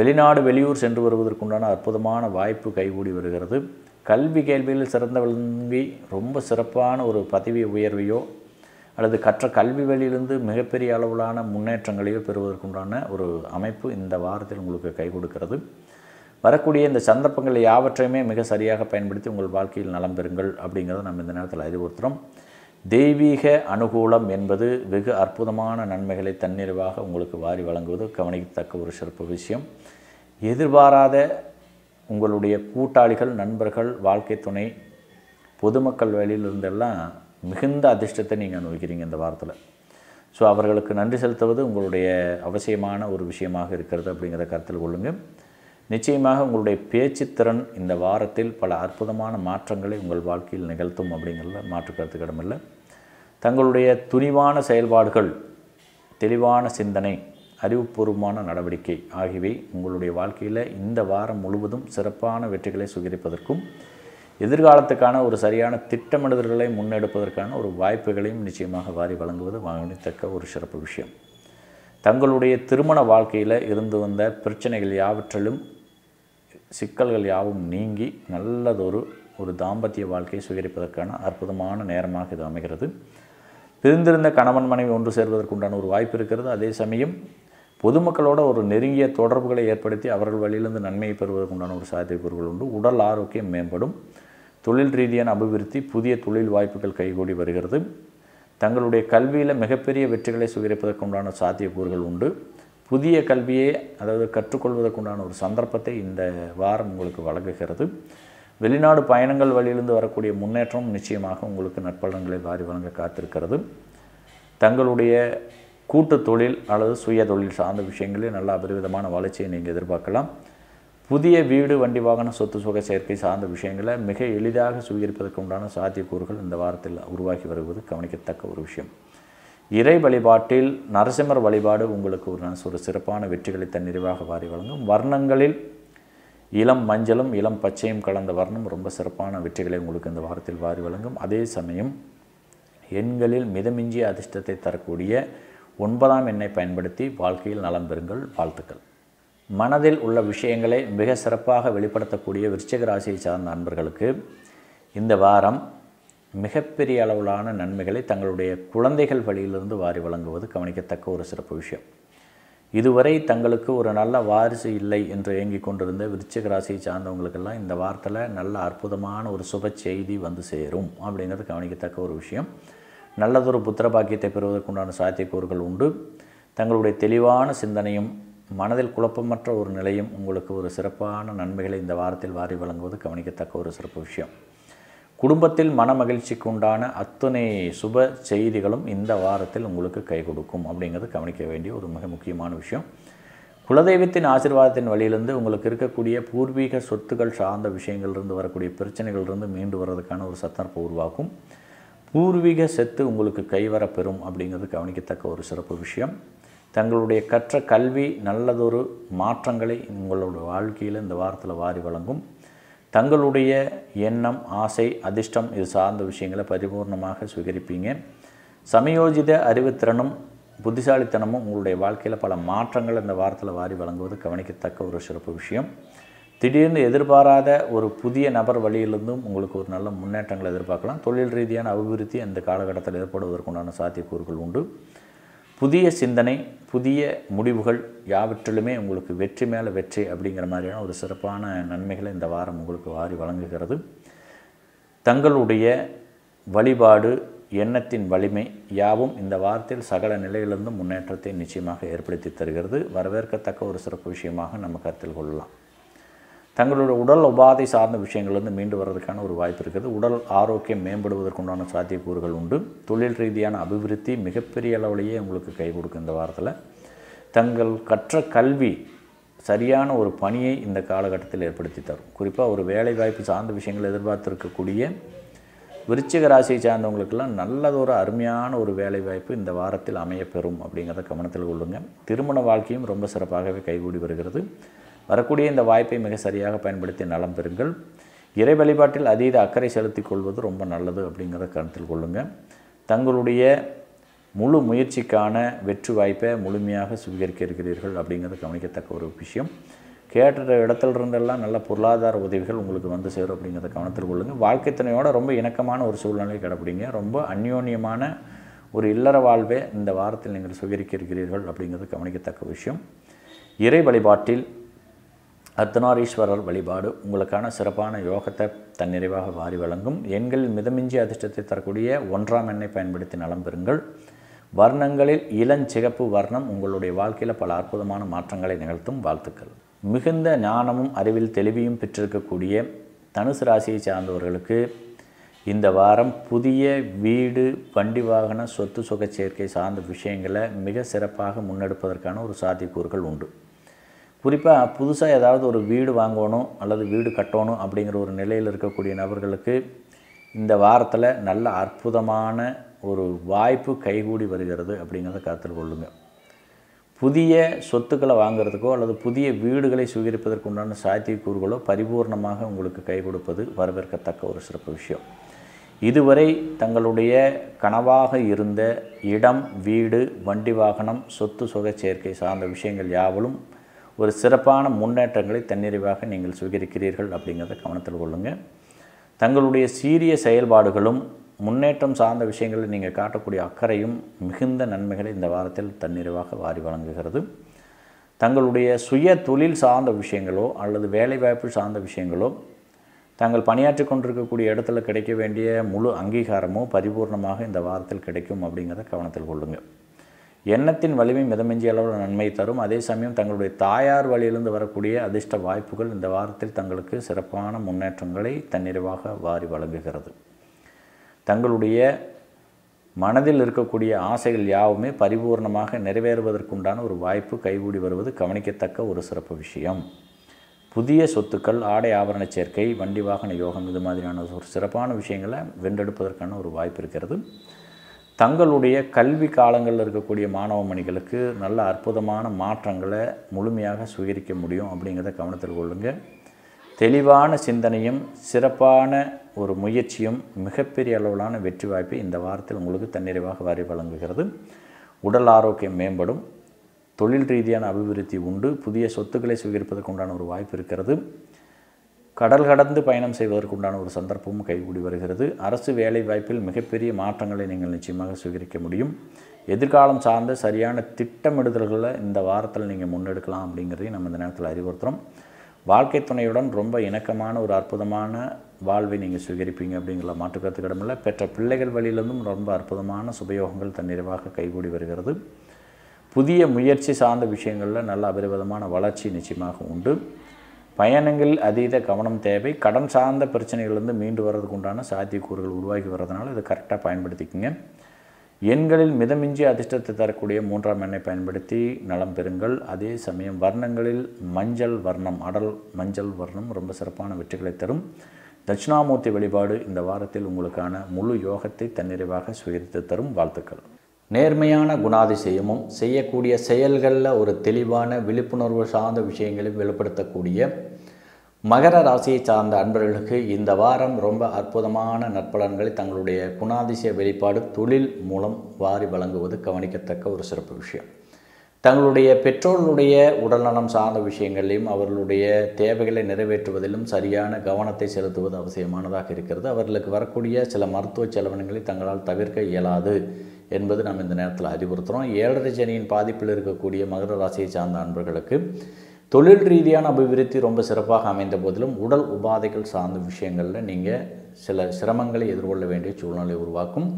வெளிநாடு வெளியூர் சென்று வருவதற்குண்டான அற்புதமான வாய்ப்பு கைகூடி வருகிறது கல்வி கேள்வியில் சிறந்த விளங்கி ரொம்ப சிறப்பான ஒரு பதவி உயர்வையோ அல்லது கற்ற கல்வி வழியிலிருந்து மிகப்பெரிய அளவிலான முன்னேற்றங்களையோ பெறுவதற்குண்டான ஒரு அமைப்பு இந்த வாரத்தில் உங்களுக்கு கை கொடுக்கிறது வரக்கூடிய இந்த சந்தர்ப்பங்கள் யாவற்றையுமே மிக சரியாக பயன்படுத்தி உங்கள் வாழ்க்கையில் நலம் பெறுங்கள் அப்படிங்கிறத நம்ம இந்த நேரத்தில் அறிவுறுத்துகிறோம் தெய்வீக அனுகூலம் என்பது வெகு அற்புதமான நன்மைகளை தன்னிறைவாக உங்களுக்கு வாரி வழங்குவது கவனிக்கத்தக்க ஒரு சிறப்பு விஷயம் எதிர்பாராத உங்களுடைய கூட்டாளிகள் நண்பர்கள் வாழ்க்கை துணை பொதுமக்கள் வழியிலிருந்தெல்லாம் மிகுந்த அதிர்ஷ்டத்தை நீங்கள் அனுபவிக்கிறீங்க இந்த வாரத்தில் ஸோ அவர்களுக்கு நன்றி செலுத்துவது உங்களுடைய அவசியமான ஒரு விஷயமாக இருக்கிறது அப்படிங்கிறத கருத்தில் கொள்ளுங்கள் நிச்சயமாக உங்களுடைய பேச்சுத்திறன் இந்த வாரத்தில் பல அற்புதமான மாற்றங்களை உங்கள் வாழ்க்கையில் நிகழ்த்தும் அப்படிங்கிறத மாற்று கருத்துக்கிடமில்லை தங்களுடைய துணிவான செயல்பாடுகள் தெளிவான சிந்தனை அறிவுபூர்வமான நடவடிக்கை ஆகியவை உங்களுடைய வாழ்க்கையில் இந்த வாரம் முழுவதும் சிறப்பான வெற்றிகளை சுகரிப்பதற்கும் எதிர்காலத்துக்கான ஒரு சரியான திட்டமிடுதல்களை முன்னெடுப்பதற்கான ஒரு வாய்ப்புகளையும் நிச்சயமாக வாரி வழங்குவது வாங்கித்தக்க ஒரு சிறப்பு விஷயம் தங்களுடைய திருமண வாழ்க்கையில் இருந்து வந்த பிரச்சனைகள் யாவற்றிலும் சிக்கல்கள் யாவும் நீங்கி நல்லதொரு ஒரு தாம்பத்திய வாழ்க்கையை சுகரிப்பதற்கான அற்புதமான நேரமாக இது அமைகிறது பிரிந்திருந்த கணவன் மனைவி ஒன்று சேர்வதற்குண்டான ஒரு வாய்ப்பு இருக்கிறது அதே சமயம் பொதுமக்களோட ஒரு நெருங்கிய தொடர்புகளை ஏற்படுத்தி அவர்கள் வழியிலிருந்து நன்மையை பெறுவதற்குண்டான ஒரு சாத்தியக்கூறுகள் உண்டு உடல் ஆரோக்கியம் மேம்படும் தொழில் ரீதியான அபிவிருத்தி புதிய தொழில் வாய்ப்புகள் கைகூடி வருகிறது தங்களுடைய கல்வியில் மிகப்பெரிய வெற்றிகளை சுகரிப்பதற்கு உண்டான சாத்தியக்கூறுகள் உண்டு புதிய கல்வியை அதாவது கற்றுக்கொள்வதற்குண்டான ஒரு சந்தர்ப்பத்தை இந்த வாரம் உங்களுக்கு வழங்குகிறது வெளிநாடு பயணங்கள் வழியிலிருந்து வரக்கூடிய முன்னேற்றம் நிச்சயமாக உங்களுக்கு நட்பலன்களை வாரி வழங்க காத்திருக்கிறது தங்களுடைய கூட்டு தொழில் அல்லது சுய தொழில் சார்ந்த விஷயங்களில் நல்ல அபரிவிதமான வளர்ச்சியை நீங்கள் எதிர்பார்க்கலாம் புதிய வீடு வண்டி வாகன சொத்து சுக சேர்க்கை சார்ந்த விஷயங்களை மிக எளிதாக சுவீகரிப்பதற்கு உண்டான சாத்தியக்கூறுகள் இந்த வாரத்தில் உருவாகி வருவது கவனிக்கத்தக்க ஒரு விஷயம் இறை வழிபாட்டில் நரசிம்மர் வழிபாடு உங்களுக்கு ஒரு ஒரு சிறப்பான வெற்றிகளை தன் நிறைவாக வாரி வழங்கும் வர்ணங்களில் இளம் மஞ்சளும் இளம் பச்சையும் கலந்த வர்ணம் ரொம்ப சிறப்பான வெற்றிகளை உங்களுக்கு இந்த வாரத்தில் வாரி வழங்கும் அதே சமயம் எண்களில் மிதமிஞ்சிய அதிர்ஷ்டத்தை தரக்கூடிய ஒன்பதாம் எண்ணை பயன்படுத்தி வாழ்க்கையில் நலம் பெறுங்கள் வாழ்த்துக்கள் மனதில் உள்ள விஷயங்களை மிக சிறப்பாக வெளிப்படுத்தக்கூடிய விருச்சிக ராசியை சார்ந்த நண்பர்களுக்கு இந்த வாரம் மிகப்பெரிய அளவிலான நன்மைகளை தங்களுடைய குழந்தைகள் வழியிலிருந்து வாரி வழங்குவது கவனிக்கத்தக்க ஒரு சிறப்பு விஷயம் இதுவரை தங்களுக்கு ஒரு நல்ல வாரிசு இல்லை என்று இயங்கிக் கொண்டிருந்த விருச்சிக ராசியை சார்ந்தவங்களுக்கெல்லாம் இந்த வாரத்தில் நல்ல அற்புதமான ஒரு சுப செய்தி வந்து சேரும் அப்படிங்கிறது கவனிக்கத்தக்க ஒரு விஷயம் நல்லதொரு புத்திர பாக்கியத்தை பெறுவதற்குண்டான சாத்தியக்கூறுகள் உண்டு தங்களுடைய தெளிவான சிந்தனையும் மனதில் குழப்பமற்ற ஒரு நிலையும் உங்களுக்கு ஒரு சிறப்பான நன்மைகளை இந்த வாரத்தில் வாரி வழங்குவது கவனிக்கத்தக்க ஒரு சிறப்பு விஷயம் குடும்பத்தில் மன மகிழ்ச்சிக்கு உண்டான அத்துணை சுப செய்திகளும் இந்த வாரத்தில் உங்களுக்கு கை கொடுக்கும் அப்படிங்கிறது கவனிக்க வேண்டிய ஒரு மிக முக்கியமான விஷயம் குலதெய்வத்தின் ஆசீர்வாதத்தின் வழியிலிருந்து உங்களுக்கு இருக்கக்கூடிய பூர்வீக சொத்துக்கள் சார்ந்த விஷயங்கள்லேருந்து வரக்கூடிய பிரச்சனைகள்லேருந்து மீண்டு வர்றதுக்கான ஒரு சத்தர்ப்பு உருவாக்கும் பூர்வீக செத்து உங்களுக்கு கைவரப்பெறும் அப்படிங்கிறது கவனிக்கத்தக்க ஒரு சிறப்பு விஷயம் தங்களுடைய கற்ற கல்வி நல்லதொரு மாற்றங்களை உங்களோட வாழ்க்கையில் இந்த வாரத்தில் வாரி வழங்கும் தங்களுடைய எண்ணம் ஆசை அதிர்ஷ்டம் இது சார்ந்த விஷயங்களை பரிபூர்ணமாக சுவீகரிப்பீங்க சமயோஜித அறிவுத்திறனும் புத்திசாலித்தனமும் உங்களுடைய வாழ்க்கையில் பல மாற்றங்கள் இந்த வாரத்தில் வாரி வழங்குவது கவனிக்கத்தக்க ஒரு சிறப்பு விஷயம் திடீர்னு எதிர்பாராத ஒரு புதிய நபர் வழியிலிருந்தும் உங்களுக்கு ஒரு நல்ல முன்னேற்றங்களை எதிர்பார்க்கலாம் தொழில் ரீதியான அபிவிருத்தி அந்த காலகட்டத்தில் ஏற்படுவதற்குண்டான சாத்தியக்கூறுகள் உண்டு புதிய சிந்தனை புதிய முடிவுகள் யாவற்றிலுமே உங்களுக்கு வெற்றி மேலே வெற்றி அப்படிங்கிற மாதிரியான ஒரு சிறப்பான நன்மைகளை இந்த வாரம் உங்களுக்கு வாரி வழங்குகிறது தங்களுடைய வழிபாடு எண்ணத்தின் வலிமை யாவும் இந்த வாரத்தில் சகல நிலையிலிருந்தும் முன்னேற்றத்தை நிச்சயமாக ஏற்படுத்தி தருகிறது வரவேற்கத்தக்க ஒரு சிறப்பு விஷயமாக நம்ம கருத்தில் கொள்ளலாம் தங்களுடைய உடல் உபாதை சார்ந்த விஷயங்கள்லேருந்து மீண்டு வர்றதுக்கான ஒரு வாய்ப்பு இருக்குது உடல் ஆரோக்கியம் மேம்படுவதற்குண்டான சாத்தியக்கூறுகள் உண்டு தொழில் ரீதியான அபிவிருத்தி மிகப்பெரிய அளவிலேயே உங்களுக்கு கை கொடுக்கும் இந்த வாரத்தில் தங்கள் கற்ற கல்வி சரியான ஒரு பணியை இந்த காலகட்டத்தில் ஏற்படுத்தி தரும் குறிப்பாக ஒரு வேலை வாய்ப்பு சார்ந்த விஷயங்கள் எதிர்பார்த்துருக்கக்கூடிய விருச்சிக ராசியை சார்ந்தவங்களுக்கெல்லாம் நல்லதொரு அருமையான ஒரு வேலை வாய்ப்பு இந்த வாரத்தில் அமையப்பெறும் அப்படிங்கிறத கவனத்தில் கொள்ளுங்கள் திருமண வாழ்க்கையும் ரொம்ப சிறப்பாகவே கைகூடி வருகிறது வரக்கூடிய இந்த வாய்ப்பை மிக சரியாக பயன்படுத்தி நலம் பெறுங்கள் இறை வழிபாட்டில் அதீத அக்கறை செலுத்திக் கொள்வது ரொம்ப நல்லது அப்படிங்கிறத கருத்தில் கொள்ளுங்கள் தங்களுடைய முழு முயற்சிக்கான வெற்றி வாய்ப்பை முழுமையாக சுவீகரிக்க இருக்கிறீர்கள் அப்படிங்கிறது கவனிக்கத்தக்க ஒரு விஷயம் கேட்ட இடத்துல இருந்தெல்லாம் நல்ல பொருளாதார உதவிகள் உங்களுக்கு வந்து சேரும் அப்படிங்கிறத கவனத்தில் கொள்ளுங்கள் வாழ்க்கை துணையோட ரொம்ப இணக்கமான ஒரு சூழ்நிலையை கிடப்பிடிங்க ரொம்ப அந்யோன்யமான ஒரு இல்லற வாழ்வே இந்த வாரத்தில் நீங்கள் சுவீகரிக்க இருக்கிறீர்கள் அப்படிங்கிறது கவனிக்கத்தக்க விஷயம் இறை வழிபாட்டில் அர்த்தநாரீஸ்வரர் வழிபாடு உங்களுக்கான சிறப்பான யோகத்தை தன்னிறைவாக வாரி வழங்கும் எண்கள் மிதமிஞ்சி அதிர்ஷ்டத்தை தரக்கூடிய ஒன்றாம் எண்ணை பயன்படுத்தி நலம் பெறுங்கள் வர்ணங்களில் இளஞ்சிகப்பு வர்ணம் உங்களுடைய வாழ்க்கையில் பல அற்புதமான மாற்றங்களை நிகழ்த்தும் வாழ்த்துக்கள் மிகுந்த ஞானமும் அறிவில் தெளிவையும் பெற்றிருக்கக்கூடிய தனுசு ராசியை சார்ந்தவர்களுக்கு இந்த வாரம் புதிய வீடு வண்டி வாகன சொத்து சுக சேர்க்கை சார்ந்த விஷயங்களை மிக சிறப்பாக முன்னெடுப்பதற்கான ஒரு சாத்தியக்கூறுகள் உண்டு குறிப்பாக புதுசாக ஏதாவது ஒரு வீடு வாங்கணும் அல்லது வீடு கட்டணும் அப்படிங்கிற ஒரு நிலையில் இருக்கக்கூடிய நபர்களுக்கு இந்த வாரத்தில் நல்ல அற்புதமான ஒரு வாய்ப்பு கைகூடி வருகிறது அப்படிங்கிறத கருத்தில் கொள்ளுங்கள் புதிய சொத்துக்களை வாங்கிறதுக்கோ அல்லது புதிய வீடுகளை சுவீகரிப்பதற்கு உண்டான சாத்தியக்கூறுகளோ பரிபூர்ணமாக உங்களுக்கு கை கொடுப்பது வரவேற்கத்தக்க ஒரு சிறப்பு விஷயம் இதுவரை தங்களுடைய கனவாக இருந்த இடம் வீடு வண்டி வாகனம் சொத்து சுக சேர்க்கை சார்ந்த விஷயங்கள் யாவலும் ஒரு சிறப்பான முன்னேற்றங்களை தன்னிறைவாக நீங்கள் சுவீகரிக்கிறீர்கள் அப்படிங்கிறத கவனத்தில் கொள்ளுங்கள் தங்களுடைய சீரிய செயல்பாடுகளும் முன்னேற்றம் சார்ந்த விஷயங்களில் நீங்கள் காட்டக்கூடிய அக்கறையும் மிகுந்த நன்மைகளை இந்த வாரத்தில் தன்னிறைவாக வாரி வழங்குகிறது தங்களுடைய சுய தொழில் சார்ந்த விஷயங்களோ அல்லது வேலைவாய்ப்பு சார்ந்த விஷயங்களோ தாங்கள் பணியாற்றி கொண்டிருக்கக்கூடிய இடத்துல கிடைக்க வேண்டிய முழு அங்கீகாரமோ பரிபூர்ணமாக இந்த வாரத்தில் கிடைக்கும் அப்படிங்கிறத கவனத்தில் கொள்ளுங்கள் எண்ணத்தின் வலிமை மிதமிஞ்சிய அளவில் நன்மை தரும் அதே சமயம் தங்களுடைய தாயார் வழியிலிருந்து வரக்கூடிய அதிர்ஷ்ட வாய்ப்புகள் இந்த வாரத்தில் தங்களுக்கு சிறப்பான முன்னேற்றங்களை தன்னிறைவாக வாரி வழங்குகிறது தங்களுடைய மனதில் இருக்கக்கூடிய ஆசைகள் யாவுமே பரிபூர்ணமாக நிறைவேறுவதற்குண்டான ஒரு வாய்ப்பு கைகூடி வருவது கவனிக்கத்தக்க ஒரு சிறப்பு விஷயம் புதிய சொத்துக்கள் ஆடை ஆபரண சேர்க்கை வண்டி வாகன யோகம் இது மாதிரியான ஒரு சிறப்பான விஷயங்களை வென்றெடுப்பதற்கான ஒரு வாய்ப்பு இருக்கிறது தங்களுடைய கல்வி காலங்களில் இருக்கக்கூடிய மாணவ மணிகளுக்கு நல்ல அற்புதமான மாற்றங்களை முழுமையாக சுவீகரிக்க முடியும் அப்படிங்கிறத கவனத்தில் கொள்ளுங்கள் தெளிவான சிந்தனையும் சிறப்பான ஒரு முயற்சியும் மிகப்பெரிய அளவிலான வெற்றி வாய்ப்பை இந்த வாரத்தில் உங்களுக்கு தன்னிறைவாக வரி வழங்குகிறது உடல் ஆரோக்கியம் மேம்படும் தொழில் ரீதியான அபிவிருத்தி உண்டு புதிய சொத்துக்களை சுவீகரிப்பதற்கு உண்டான ஒரு வாய்ப்பு இருக்கிறது கடல் கடந்து பயணம் செய்வதற்கு உண்டான ஒரு சந்தர்ப்பமும் கைகூடி வருகிறது அரசு வேலை வாய்ப்பில் மிகப்பெரிய மாற்றங்களை நீங்கள் நிச்சயமாக சுவீகரிக்க முடியும் எதிர்காலம் சார்ந்த சரியான திட்டமிடுதல்களை இந்த வாரத்தில் நீங்கள் முன்னெடுக்கலாம் அப்படிங்கிறதையும் நம்ம இந்த நேரத்தில் அறிவுறுத்துகிறோம் வாழ்க்கை துணையுடன் ரொம்ப இணக்கமான ஒரு அற்புதமான வாழ்வை நீங்கள் சுவீகரிப்பீங்க அப்படிங்கிற மாற்றுக்கருத்து பெற்ற பிள்ளைகள் வழியிலிருந்தும் ரொம்ப அற்புதமான சுபயோகங்கள் தன்னிறைவாக கைகூடி வருகிறது புதிய முயற்சி சார்ந்த விஷயங்களில் நல்ல அபரிவிதமான வளர்ச்சி நிச்சயமாக உண்டு பயணங்களில் அதீத கவனம் தேவை கடன் சார்ந்த பிரச்சனைகள்லேருந்து மீண்டு வர்றதுக்கு உண்டான சாத்தியக்கூறுகள் உருவாகி வர்றதுனால இதை கரெக்டாக பயன்படுத்திக்கோங்க எண்களில் மிதமிஞ்சி அதிர்ஷ்டத்தை தரக்கூடிய மூன்றாம் எண்ணை பயன்படுத்தி நலம் பெறுங்கள் அதே சமயம் வர்ணங்களில் மஞ்சள் வர்ணம் அடல் மஞ்சள் வர்ணம் ரொம்ப சிறப்பான வெற்றிகளை தரும் தட்சிணாமூர்த்தி வழிபாடு இந்த வாரத்தில் உங்களுக்கான முழு யோகத்தை தன்னிறைவாக சுயரித்து தரும் வாழ்த்துக்கள் நேர்மையான குணாதிசயமும் செய்யக்கூடிய செயல்களில் ஒரு தெளிவான விழிப்புணர்வு சார்ந்த விஷயங்களை வெளிப்படுத்தக்கூடிய மகர ராசியை சார்ந்த அன்பர்களுக்கு இந்த வாரம் ரொம்ப அற்புதமான நற்பலன்களை தங்களுடைய குணாதிசய வெளிப்பாடு தொழில் மூலம் வாரி வழங்குவது கவனிக்கத்தக்க ஒரு சிறப்பு விஷயம் தங்களுடைய பெற்றோர்களுடைய உடல்நலம் சார்ந்த விஷயங்களையும் அவர்களுடைய தேவைகளை நிறைவேற்றுவதிலும் சரியான கவனத்தை செலுத்துவது அவசியமானதாக இருக்கிறது அவர்களுக்கு வரக்கூடிய சில மருத்துவ செலவினங்களை தங்களால் தவிர்க்க இயலாது என்பது நாம் இந்த நேரத்தில் அறிவுறுத்துகிறோம் ஏழரை சனியின் பாதிப்பில் இருக்கக்கூடிய மகர ராசியை சார்ந்த அன்பர்களுக்கு தொழில் ரீதியான அபிவிருத்தி ரொம்ப சிறப்பாக அமைந்த போதிலும் உடல் உபாதைகள் சார்ந்த விஷயங்களில் நீங்கள் சில சிரமங்களை எதிர்கொள்ள வேண்டிய சூழ்நிலை உருவாக்கும்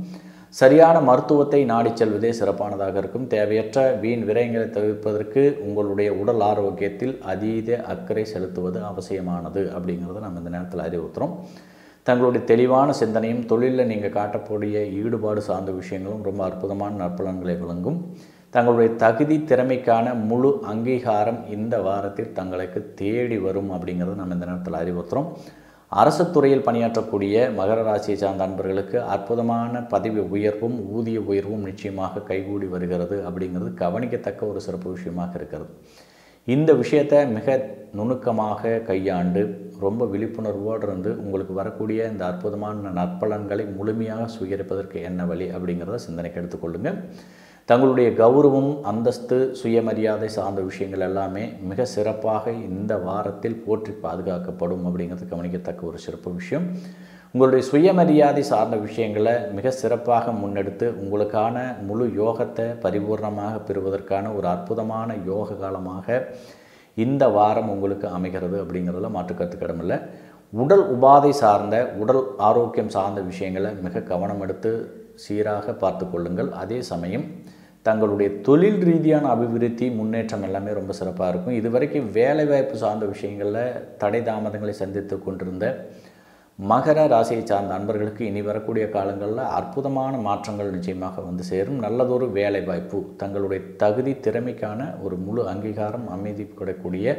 சரியான மருத்துவத்தை நாடிச் செல்வதே சிறப்பானதாக இருக்கும் தேவையற்ற வீண் விரயங்களை தவிர்ப்பதற்கு உங்களுடைய உடல் ஆரோக்கியத்தில் அதீத அக்கறை செலுத்துவது அவசியமானது அப்படிங்கிறத நம்ம இந்த நேரத்தில் அறிவுறுத்துகிறோம் தங்களுடைய தெளிவான சிந்தனையும் தொழிலில் நீங்கள் காட்டக்கூடிய ஈடுபாடு சார்ந்த விஷயங்களும் ரொம்ப அற்புதமான நற்பலன்களை விளங்கும் தங்களுடைய தகுதி திறமைக்கான முழு அங்கீகாரம் இந்த வாரத்தில் தங்களுக்கு தேடி வரும் அப்படிங்கிறத நம்ம இந்த நேரத்தில் அறிவுறுத்துகிறோம் அரசு துறையில் பணியாற்றக்கூடிய மகர ராசியை சார்ந்த அன்பர்களுக்கு அற்புதமான பதவி உயர்வும் ஊதிய உயர்வும் நிச்சயமாக கைகூடி வருகிறது அப்படிங்கிறது கவனிக்கத்தக்க ஒரு சிறப்பு விஷயமாக இருக்கிறது இந்த விஷயத்தை மிக நுணுக்கமாக கையாண்டு ரொம்ப விழிப்புணர்வோடு இருந்து உங்களுக்கு வரக்கூடிய இந்த அற்புதமான நற்பலன்களை முழுமையாக சுயரிப்பதற்கு என்ன வழி அப்படிங்கிறத சிந்தனைக்கு எடுத்துக்கொள்ளுங்கள் தங்களுடைய கௌரவம் அந்தஸ்து சுயமரியாதை சார்ந்த விஷயங்கள் எல்லாமே மிக சிறப்பாக இந்த வாரத்தில் போற்றி பாதுகாக்கப்படும் அப்படிங்கிறது கவனிக்கத்தக்க ஒரு சிறப்பு விஷயம் உங்களுடைய சுயமரியாதை சார்ந்த விஷயங்களை மிக சிறப்பாக முன்னெடுத்து உங்களுக்கான முழு யோகத்தை பரிபூர்ணமாக பெறுவதற்கான ஒரு அற்புதமான யோக காலமாக இந்த வாரம் உங்களுக்கு அமைகிறது அப்படிங்கிறதுல மாற்றுக்கருத்து இல்லை உடல் உபாதை சார்ந்த உடல் ஆரோக்கியம் சார்ந்த விஷயங்களை மிக கவனம் எடுத்து சீராக பார்த்து கொள்ளுங்கள் அதே சமயம் தங்களுடைய தொழில் ரீதியான அபிவிருத்தி முன்னேற்றம் எல்லாமே ரொம்ப சிறப்பாக இருக்கும் இதுவரைக்கும் வேலைவாய்ப்பு சார்ந்த விஷயங்களில் தடை தாமதங்களை சந்தித்து கொண்டிருந்த மகர ராசியை சார்ந்த அன்பர்களுக்கு இனி வரக்கூடிய காலங்களில் அற்புதமான மாற்றங்கள் நிச்சயமாக வந்து சேரும் நல்லதொரு வேலை வாய்ப்பு தங்களுடைய தகுதி திறமைக்கான ஒரு முழு அங்கீகாரம் அமைதி கிடைக்கூடிய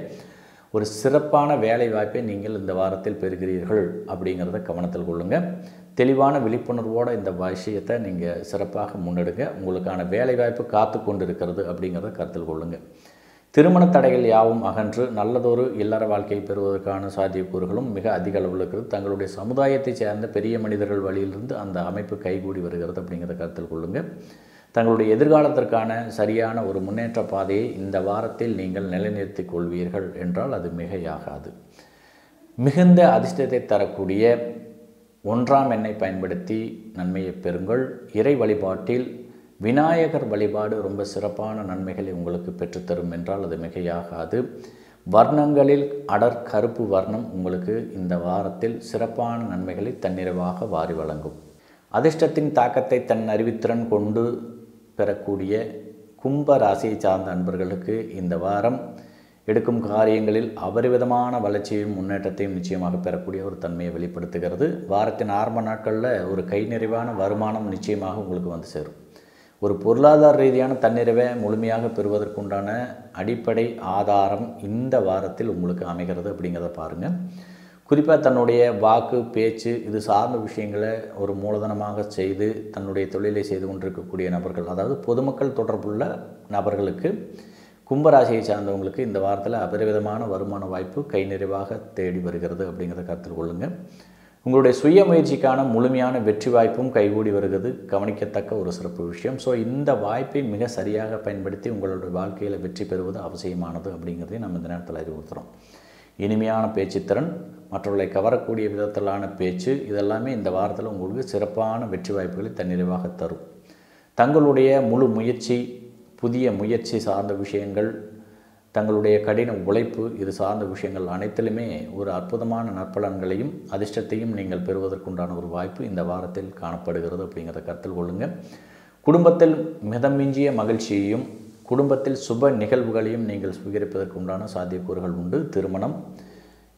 ஒரு சிறப்பான வேலை வாய்ப்பை நீங்கள் இந்த வாரத்தில் பெறுகிறீர்கள் அப்படிங்கிறத கவனத்தில் கொள்ளுங்கள் தெளிவான விழிப்புணர்வோடு இந்த விஷயத்தை நீங்கள் சிறப்பாக முன்னெடுங்க உங்களுக்கான வேலை வாய்ப்பு காத்து கொண்டு இருக்கிறது அப்படிங்கிறத கருத்தில் கொள்ளுங்கள் திருமண தடைகள் யாவும் அகன்று நல்லதொரு இல்லற வாழ்க்கையை பெறுவதற்கான சாத்தியக்கூறுகளும் மிக அதிக அளவில் இருக்கிறது தங்களுடைய சமுதாயத்தைச் சேர்ந்த பெரிய மனிதர்கள் வழியிலிருந்து அந்த அமைப்பு கைகூடி வருகிறது அப்படிங்கிறத கருத்தில் கொள்ளுங்கள் தங்களுடைய எதிர்காலத்திற்கான சரியான ஒரு முன்னேற்ற பாதையை இந்த வாரத்தில் நீங்கள் நிலைநிறுத்திக் கொள்வீர்கள் என்றால் அது மிகையாகாது மிகுந்த அதிர்ஷ்டத்தை தரக்கூடிய ஒன்றாம் எண்ணை பயன்படுத்தி நன்மையை பெறுங்கள் இறை வழிபாட்டில் விநாயகர் வழிபாடு ரொம்ப சிறப்பான நன்மைகளை உங்களுக்கு பெற்றுத்தரும் என்றால் அது மிகையாகாது வர்ணங்களில் அடர் கருப்பு வர்ணம் உங்களுக்கு இந்த வாரத்தில் சிறப்பான நன்மைகளை தன்னிறைவாக வாரி வழங்கும் அதிர்ஷ்டத்தின் தாக்கத்தை தன் அறிவித்திறன் கொண்டு பெறக்கூடிய கும்ப ராசியை சார்ந்த அன்பர்களுக்கு இந்த வாரம் எடுக்கும் காரியங்களில் அபரிவிதமான வளர்ச்சியையும் முன்னேற்றத்தையும் நிச்சயமாக பெறக்கூடிய ஒரு தன்மையை வெளிப்படுத்துகிறது வாரத்தின் ஆரம்ப நாட்களில் ஒரு கை நிறைவான வருமானம் நிச்சயமாக உங்களுக்கு வந்து சேரும் ஒரு பொருளாதார ரீதியான தன்னிறைவை முழுமையாக பெறுவதற்குண்டான அடிப்படை ஆதாரம் இந்த வாரத்தில் உங்களுக்கு அமைகிறது அப்படிங்கிறத பாருங்கள் குறிப்பாக தன்னுடைய வாக்கு பேச்சு இது சார்ந்த விஷயங்களை ஒரு மூலதனமாக செய்து தன்னுடைய தொழிலை செய்து கொண்டிருக்கக்கூடிய நபர்கள் அதாவது பொதுமக்கள் தொடர்புள்ள நபர்களுக்கு கும்பராசியை சார்ந்தவங்களுக்கு இந்த வாரத்தில் அபரிவிதமான வருமான வாய்ப்பு கை நிறைவாக தேடி வருகிறது அப்படிங்கிறத கருத்தில் கொள்ளுங்கள் உங்களுடைய சுய முயற்சிக்கான முழுமையான வெற்றி வாய்ப்பும் கைகூடி வருகிறது கவனிக்கத்தக்க ஒரு சிறப்பு விஷயம் ஸோ இந்த வாய்ப்பை மிக சரியாக பயன்படுத்தி உங்களுடைய வாழ்க்கையில் வெற்றி பெறுவது அவசியமானது அப்படிங்கிறதையும் நம்ம இந்த நேரத்தில் அறிவுறுத்துகிறோம் இனிமையான பேச்சுத்திறன் மற்றவர்களை கவரக்கூடிய விதத்திலான பேச்சு இதெல்லாமே இந்த வாரத்தில் உங்களுக்கு சிறப்பான வெற்றி வாய்ப்புகளை தன்னிறைவாக தரும் தங்களுடைய முழு முயற்சி புதிய முயற்சி சார்ந்த விஷயங்கள் தங்களுடைய கடின உழைப்பு இது சார்ந்த விஷயங்கள் அனைத்திலுமே ஒரு அற்புதமான நற்பலன்களையும் அதிர்ஷ்டத்தையும் நீங்கள் பெறுவதற்குண்டான ஒரு வாய்ப்பு இந்த வாரத்தில் காணப்படுகிறது அப்படிங்கிறத கருத்தில் கொள்ளுங்கள் குடும்பத்தில் மிதமிஞ்சிய மகிழ்ச்சியையும் குடும்பத்தில் சுப நிகழ்வுகளையும் நீங்கள் சுவீகரிப்பதற்கு உண்டான சாத்தியக்கூறுகள் உண்டு திருமணம்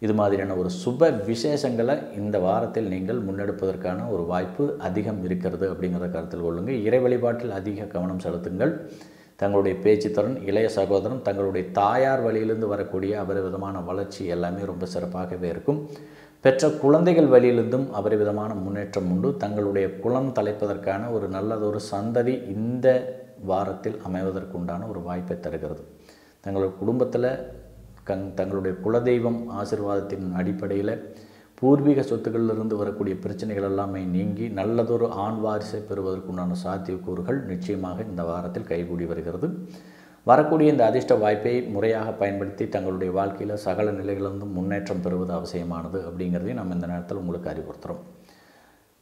இது மாதிரியான ஒரு சுப விசேஷங்களை இந்த வாரத்தில் நீங்கள் முன்னெடுப்பதற்கான ஒரு வாய்ப்பு அதிகம் இருக்கிறது அப்படிங்கிறத கருத்தில் கொள்ளுங்கள் இறை வழிபாட்டில் அதிக கவனம் செலுத்துங்கள் தங்களுடைய பேச்சுத்திறன் இளைய சகோதரன் தங்களுடைய தாயார் வழியிலிருந்து வரக்கூடிய அபரிவிதமான வளர்ச்சி எல்லாமே ரொம்ப சிறப்பாகவே இருக்கும் பெற்ற குழந்தைகள் வழியிலிருந்தும் அபரிவிதமான முன்னேற்றம் உண்டு தங்களுடைய குலம் தலைப்பதற்கான ஒரு நல்லதொரு சந்ததி இந்த வாரத்தில் அமைவதற்குண்டான ஒரு வாய்ப்பை தருகிறது தங்களுடைய குடும்பத்தில் கங் தங்களுடைய குலதெய்வம் ஆசிர்வாதத்தின் அடிப்படையில் பூர்வீக சொத்துக்களிலிருந்து வரக்கூடிய பிரச்சனைகள் எல்லாமே நீங்கி நல்லதொரு ஆண் வாரிசை பெறுவதற்குண்டான சாத்தியக்கூறுகள் நிச்சயமாக இந்த வாரத்தில் கைகூடி வருகிறது வரக்கூடிய இந்த அதிர்ஷ்ட வாய்ப்பை முறையாக பயன்படுத்தி தங்களுடைய வாழ்க்கையில் சகல நிலைகளிலிருந்து முன்னேற்றம் பெறுவது அவசியமானது அப்படிங்கிறதையும் நம்ம இந்த நேரத்தில் உங்களுக்கு அறிவுறுத்துகிறோம்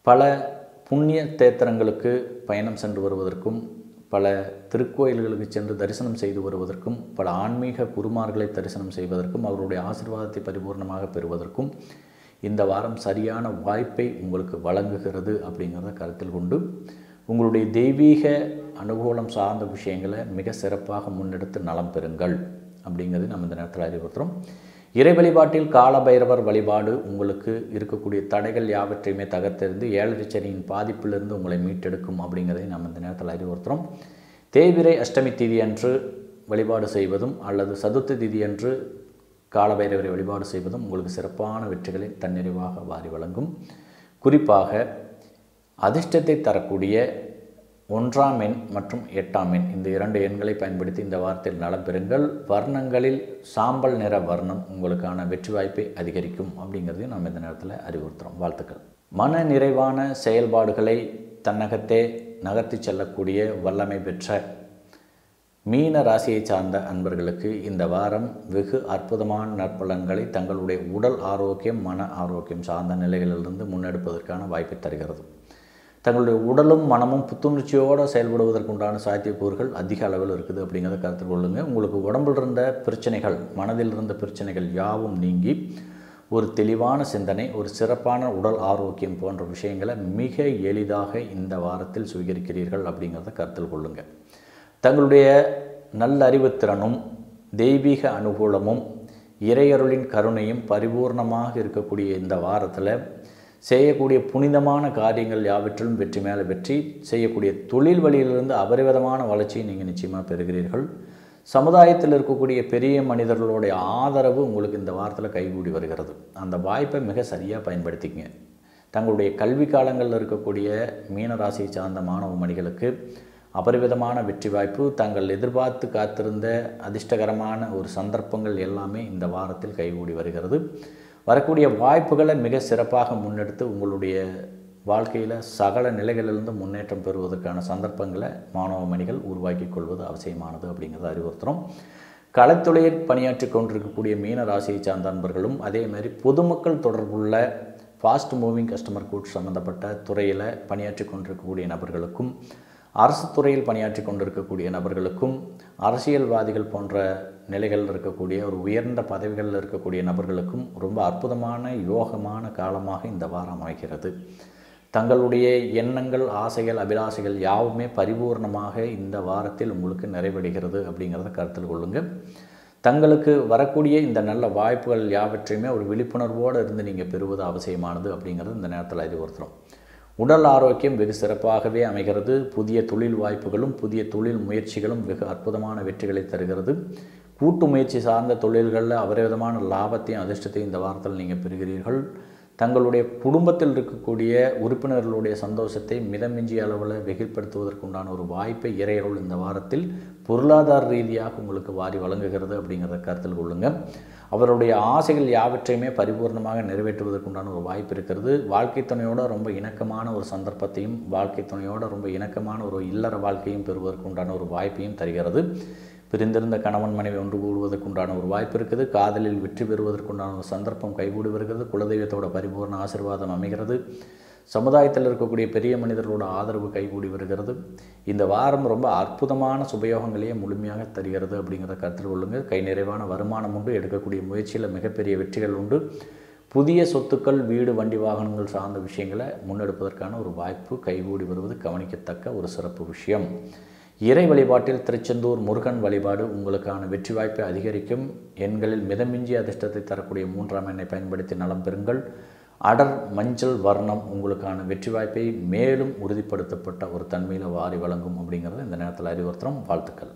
பல புண்ணிய தேத்திரங்களுக்கு பயணம் சென்று வருவதற்கும் பல திருக்கோயில்களுக்கு சென்று தரிசனம் செய்து வருவதற்கும் பல ஆன்மீக குருமார்களை தரிசனம் செய்வதற்கும் அவருடைய ஆசிர்வாதத்தை பரிபூர்ணமாக பெறுவதற்கும் இந்த வாரம் சரியான வாய்ப்பை உங்களுக்கு வழங்குகிறது அப்படிங்கிறத கருத்தில் கொண்டு உங்களுடைய தெய்வீக அனுகூலம் சார்ந்த விஷயங்களை மிக சிறப்பாக முன்னெடுத்து நலம் பெறுங்கள் அப்படிங்கிறது நம்ம இந்த நேரத்தில் அறிவுறுத்துகிறோம் இறை வழிபாட்டில் காலபைரவர் வழிபாடு உங்களுக்கு இருக்கக்கூடிய தடைகள் யாவற்றையுமே தகர்த்தெறிந்து ஏழரிச்சனியின் பாதிப்பிலிருந்து உங்களை மீட்டெடுக்கும் அப்படிங்கிறதை நம்ம இந்த நேரத்தில் அறிவுறுத்துகிறோம் தேவிரை அஷ்டமி தீதி அன்று வழிபாடு செய்வதும் அல்லது சதுர்த்தி திதி அன்று காலபைரவரை வழிபாடு செய்வதும் உங்களுக்கு சிறப்பான வெற்றிகளை தன்னிறைவாக வாரி வழங்கும் குறிப்பாக அதிர்ஷ்டத்தை தரக்கூடிய ஒன்றாம் எண் மற்றும் எட்டாம் எண் இந்த இரண்டு எண்களை பயன்படுத்தி இந்த வாரத்தில் நலம் பெறுங்கள் வர்ணங்களில் சாம்பல் நிற வர்ணம் உங்களுக்கான வெற்றி வாய்ப்பை அதிகரிக்கும் அப்படிங்கிறதையும் நாம் இந்த நேரத்தில் அறிவுறுத்துகிறோம் வாழ்த்துக்கள் மன நிறைவான செயல்பாடுகளை தன்னகத்தே நகர்த்தி செல்லக்கூடிய வல்லமை பெற்ற மீன ராசியை சார்ந்த அன்பர்களுக்கு இந்த வாரம் வெகு அற்புதமான நற்பலன்களை தங்களுடைய உடல் ஆரோக்கியம் மன ஆரோக்கியம் சார்ந்த நிலைகளிலிருந்து முன்னெடுப்பதற்கான வாய்ப்பை தருகிறது தங்களுடைய உடலும் மனமும் புத்துணர்ச்சியோடு செயல்படுவதற்குண்டான சாத்தியக்கூறுகள் அதிக அளவில் இருக்குது அப்படிங்கிறத கருத்தில் கொள்ளுங்கள் உங்களுக்கு உடம்பில் இருந்த பிரச்சனைகள் மனதில் இருந்த பிரச்சனைகள் யாவும் நீங்கி ஒரு தெளிவான சிந்தனை ஒரு சிறப்பான உடல் ஆரோக்கியம் போன்ற விஷயங்களை மிக எளிதாக இந்த வாரத்தில் சுவீகரிக்கிறீர்கள் அப்படிங்கிறத கருத்தில் கொள்ளுங்கள் தங்களுடைய நல்லறிவுத்திறனும் தெய்வீக அனுகூலமும் இறையருளின் கருணையும் பரிபூர்ணமாக இருக்கக்கூடிய இந்த வாரத்தில் செய்யக்கூடிய புனிதமான காரியங்கள் யாவற்றிலும் வெற்றி மேலே வெற்றி செய்யக்கூடிய தொழில் வழியிலிருந்து அபரிவிதமான வளர்ச்சியை நீங்கள் நிச்சயமாக பெறுகிறீர்கள் சமுதாயத்தில் இருக்கக்கூடிய பெரிய மனிதர்களுடைய ஆதரவு உங்களுக்கு இந்த வாரத்தில் கைகூடி வருகிறது அந்த வாய்ப்பை மிக சரியாக பயன்படுத்திக்கங்க தங்களுடைய கல்வி காலங்களில் இருக்கக்கூடிய மீனராசியை சார்ந்த மாணவ மணிகளுக்கு அபரிவிதமான வெற்றி வாய்ப்பு தங்கள் எதிர்பார்த்து காத்திருந்த அதிர்ஷ்டகரமான ஒரு சந்தர்ப்பங்கள் எல்லாமே இந்த வாரத்தில் கைகூடி வருகிறது வரக்கூடிய வாய்ப்புகளை மிக சிறப்பாக முன்னெடுத்து உங்களுடைய வாழ்க்கையில் சகல நிலைகளிலிருந்து முன்னேற்றம் பெறுவதற்கான சந்தர்ப்பங்களை மாணவ மணிகள் உருவாக்கி கொள்வது அவசியமானது அப்படிங்கிறத அறிவுறுத்துகிறோம் கலைத்துறையில் பணியாற்றி கொண்டிருக்கக்கூடிய மீன ராசியை சார்ந்த நண்பர்களும் அதே மாதிரி பொதுமக்கள் தொடர்புள்ள ஃபாஸ்ட் மூவிங் கஸ்டமர் கூட் சம்மந்தப்பட்ட துறையில் பணியாற்றி கொண்டிருக்கக்கூடிய நபர்களுக்கும் அரசு துறையில் பணியாற்றி கொண்டிருக்கக்கூடிய நபர்களுக்கும் அரசியல்வாதிகள் போன்ற நிலைகளில் இருக்கக்கூடிய ஒரு உயர்ந்த பதவிகளில் இருக்கக்கூடிய நபர்களுக்கும் ரொம்ப அற்புதமான யோகமான காலமாக இந்த வாரம் அமைகிறது தங்களுடைய எண்ணங்கள் ஆசைகள் அபிலாசைகள் யாவுமே பரிபூர்ணமாக இந்த வாரத்தில் உங்களுக்கு நிறைவடைகிறது அப்படிங்கிறத கருத்தில் கொள்ளுங்கள் தங்களுக்கு வரக்கூடிய இந்த நல்ல வாய்ப்புகள் யாவற்றையுமே ஒரு விழிப்புணர்வோடு இருந்து நீங்கள் பெறுவது அவசியமானது அப்படிங்கிறது இந்த நேரத்தில் அறிவுறுத்துகிறோம் உடல் ஆரோக்கியம் வெகு சிறப்பாகவே அமைகிறது புதிய தொழில் வாய்ப்புகளும் புதிய தொழில் முயற்சிகளும் வெகு அற்புதமான வெற்றிகளை தருகிறது கூட்டு முயற்சி சார்ந்த தொழில்களில் அபரிவிதமான லாபத்தையும் அதிர்ஷ்டத்தையும் இந்த வாரத்தில் நீங்கள் பெறுகிறீர்கள் தங்களுடைய குடும்பத்தில் இருக்கக்கூடிய உறுப்பினர்களுடைய சந்தோஷத்தை மிதமிஞ்சிய அளவில் வெகுப்படுத்துவதற்குண்டான ஒரு வாய்ப்பை இறையருள் இந்த வாரத்தில் பொருளாதார ரீதியாக உங்களுக்கு வாரி வழங்குகிறது அப்படிங்கிறத கருத்தில் கொள்ளுங்கள் அவருடைய ஆசைகள் யாவற்றையுமே பரிபூர்ணமாக நிறைவேற்றுவதற்குண்டான ஒரு வாய்ப்பு இருக்கிறது வாழ்க்கை துணையோட ரொம்ப இணக்கமான ஒரு சந்தர்ப்பத்தையும் வாழ்க்கை துணையோட ரொம்ப இணக்கமான ஒரு இல்லற வாழ்க்கையும் பெறுவதற்குண்டான ஒரு வாய்ப்பையும் தருகிறது பிரிந்திருந்த கணவன் மனைவி ஒன்று கூடுவதற்குண்டான ஒரு வாய்ப்பு இருக்குது காதலில் வெற்றி பெறுவதற்குண்டான ஒரு சந்தர்ப்பம் கைகூடி வருகிறது குலதெய்வத்தோட பரிபூர்ண ஆசிர்வாதம் அமைகிறது சமுதாயத்தில் இருக்கக்கூடிய பெரிய மனிதர்களோட ஆதரவு கைகூடி வருகிறது இந்த வாரம் ரொம்ப அற்புதமான சுபயோகங்களையே முழுமையாக தருகிறது அப்படிங்கிறத கருத்தில் கொள்ளுங்கள் கை நிறைவான வருமானம் உண்டு எடுக்கக்கூடிய முயற்சியில் மிகப்பெரிய வெற்றிகள் உண்டு புதிய சொத்துக்கள் வீடு வண்டி வாகனங்கள் சார்ந்த விஷயங்களை முன்னெடுப்பதற்கான ஒரு வாய்ப்பு கைகூடி வருவது கவனிக்கத்தக்க ஒரு சிறப்பு விஷயம் இறை வழிபாட்டில் திருச்செந்தூர் முருகன் வழிபாடு உங்களுக்கான வெற்றி வாய்ப்பை அதிகரிக்கும் எண்களில் மிதமிஞ்சி அதிர்ஷ்டத்தை தரக்கூடிய மூன்றாம் எண்ணை பயன்படுத்தி நலம் பெறுங்கள் அடர் மஞ்சள் வர்ணம் உங்களுக்கான வெற்றி வாய்ப்பை மேலும் உறுதிப்படுத்தப்பட்ட ஒரு தன்மையில் வாரி வழங்கும் அப்படிங்கிறது இந்த நேரத்தில் அறிவுறுத்துகிறோம் வாழ்த்துக்கள்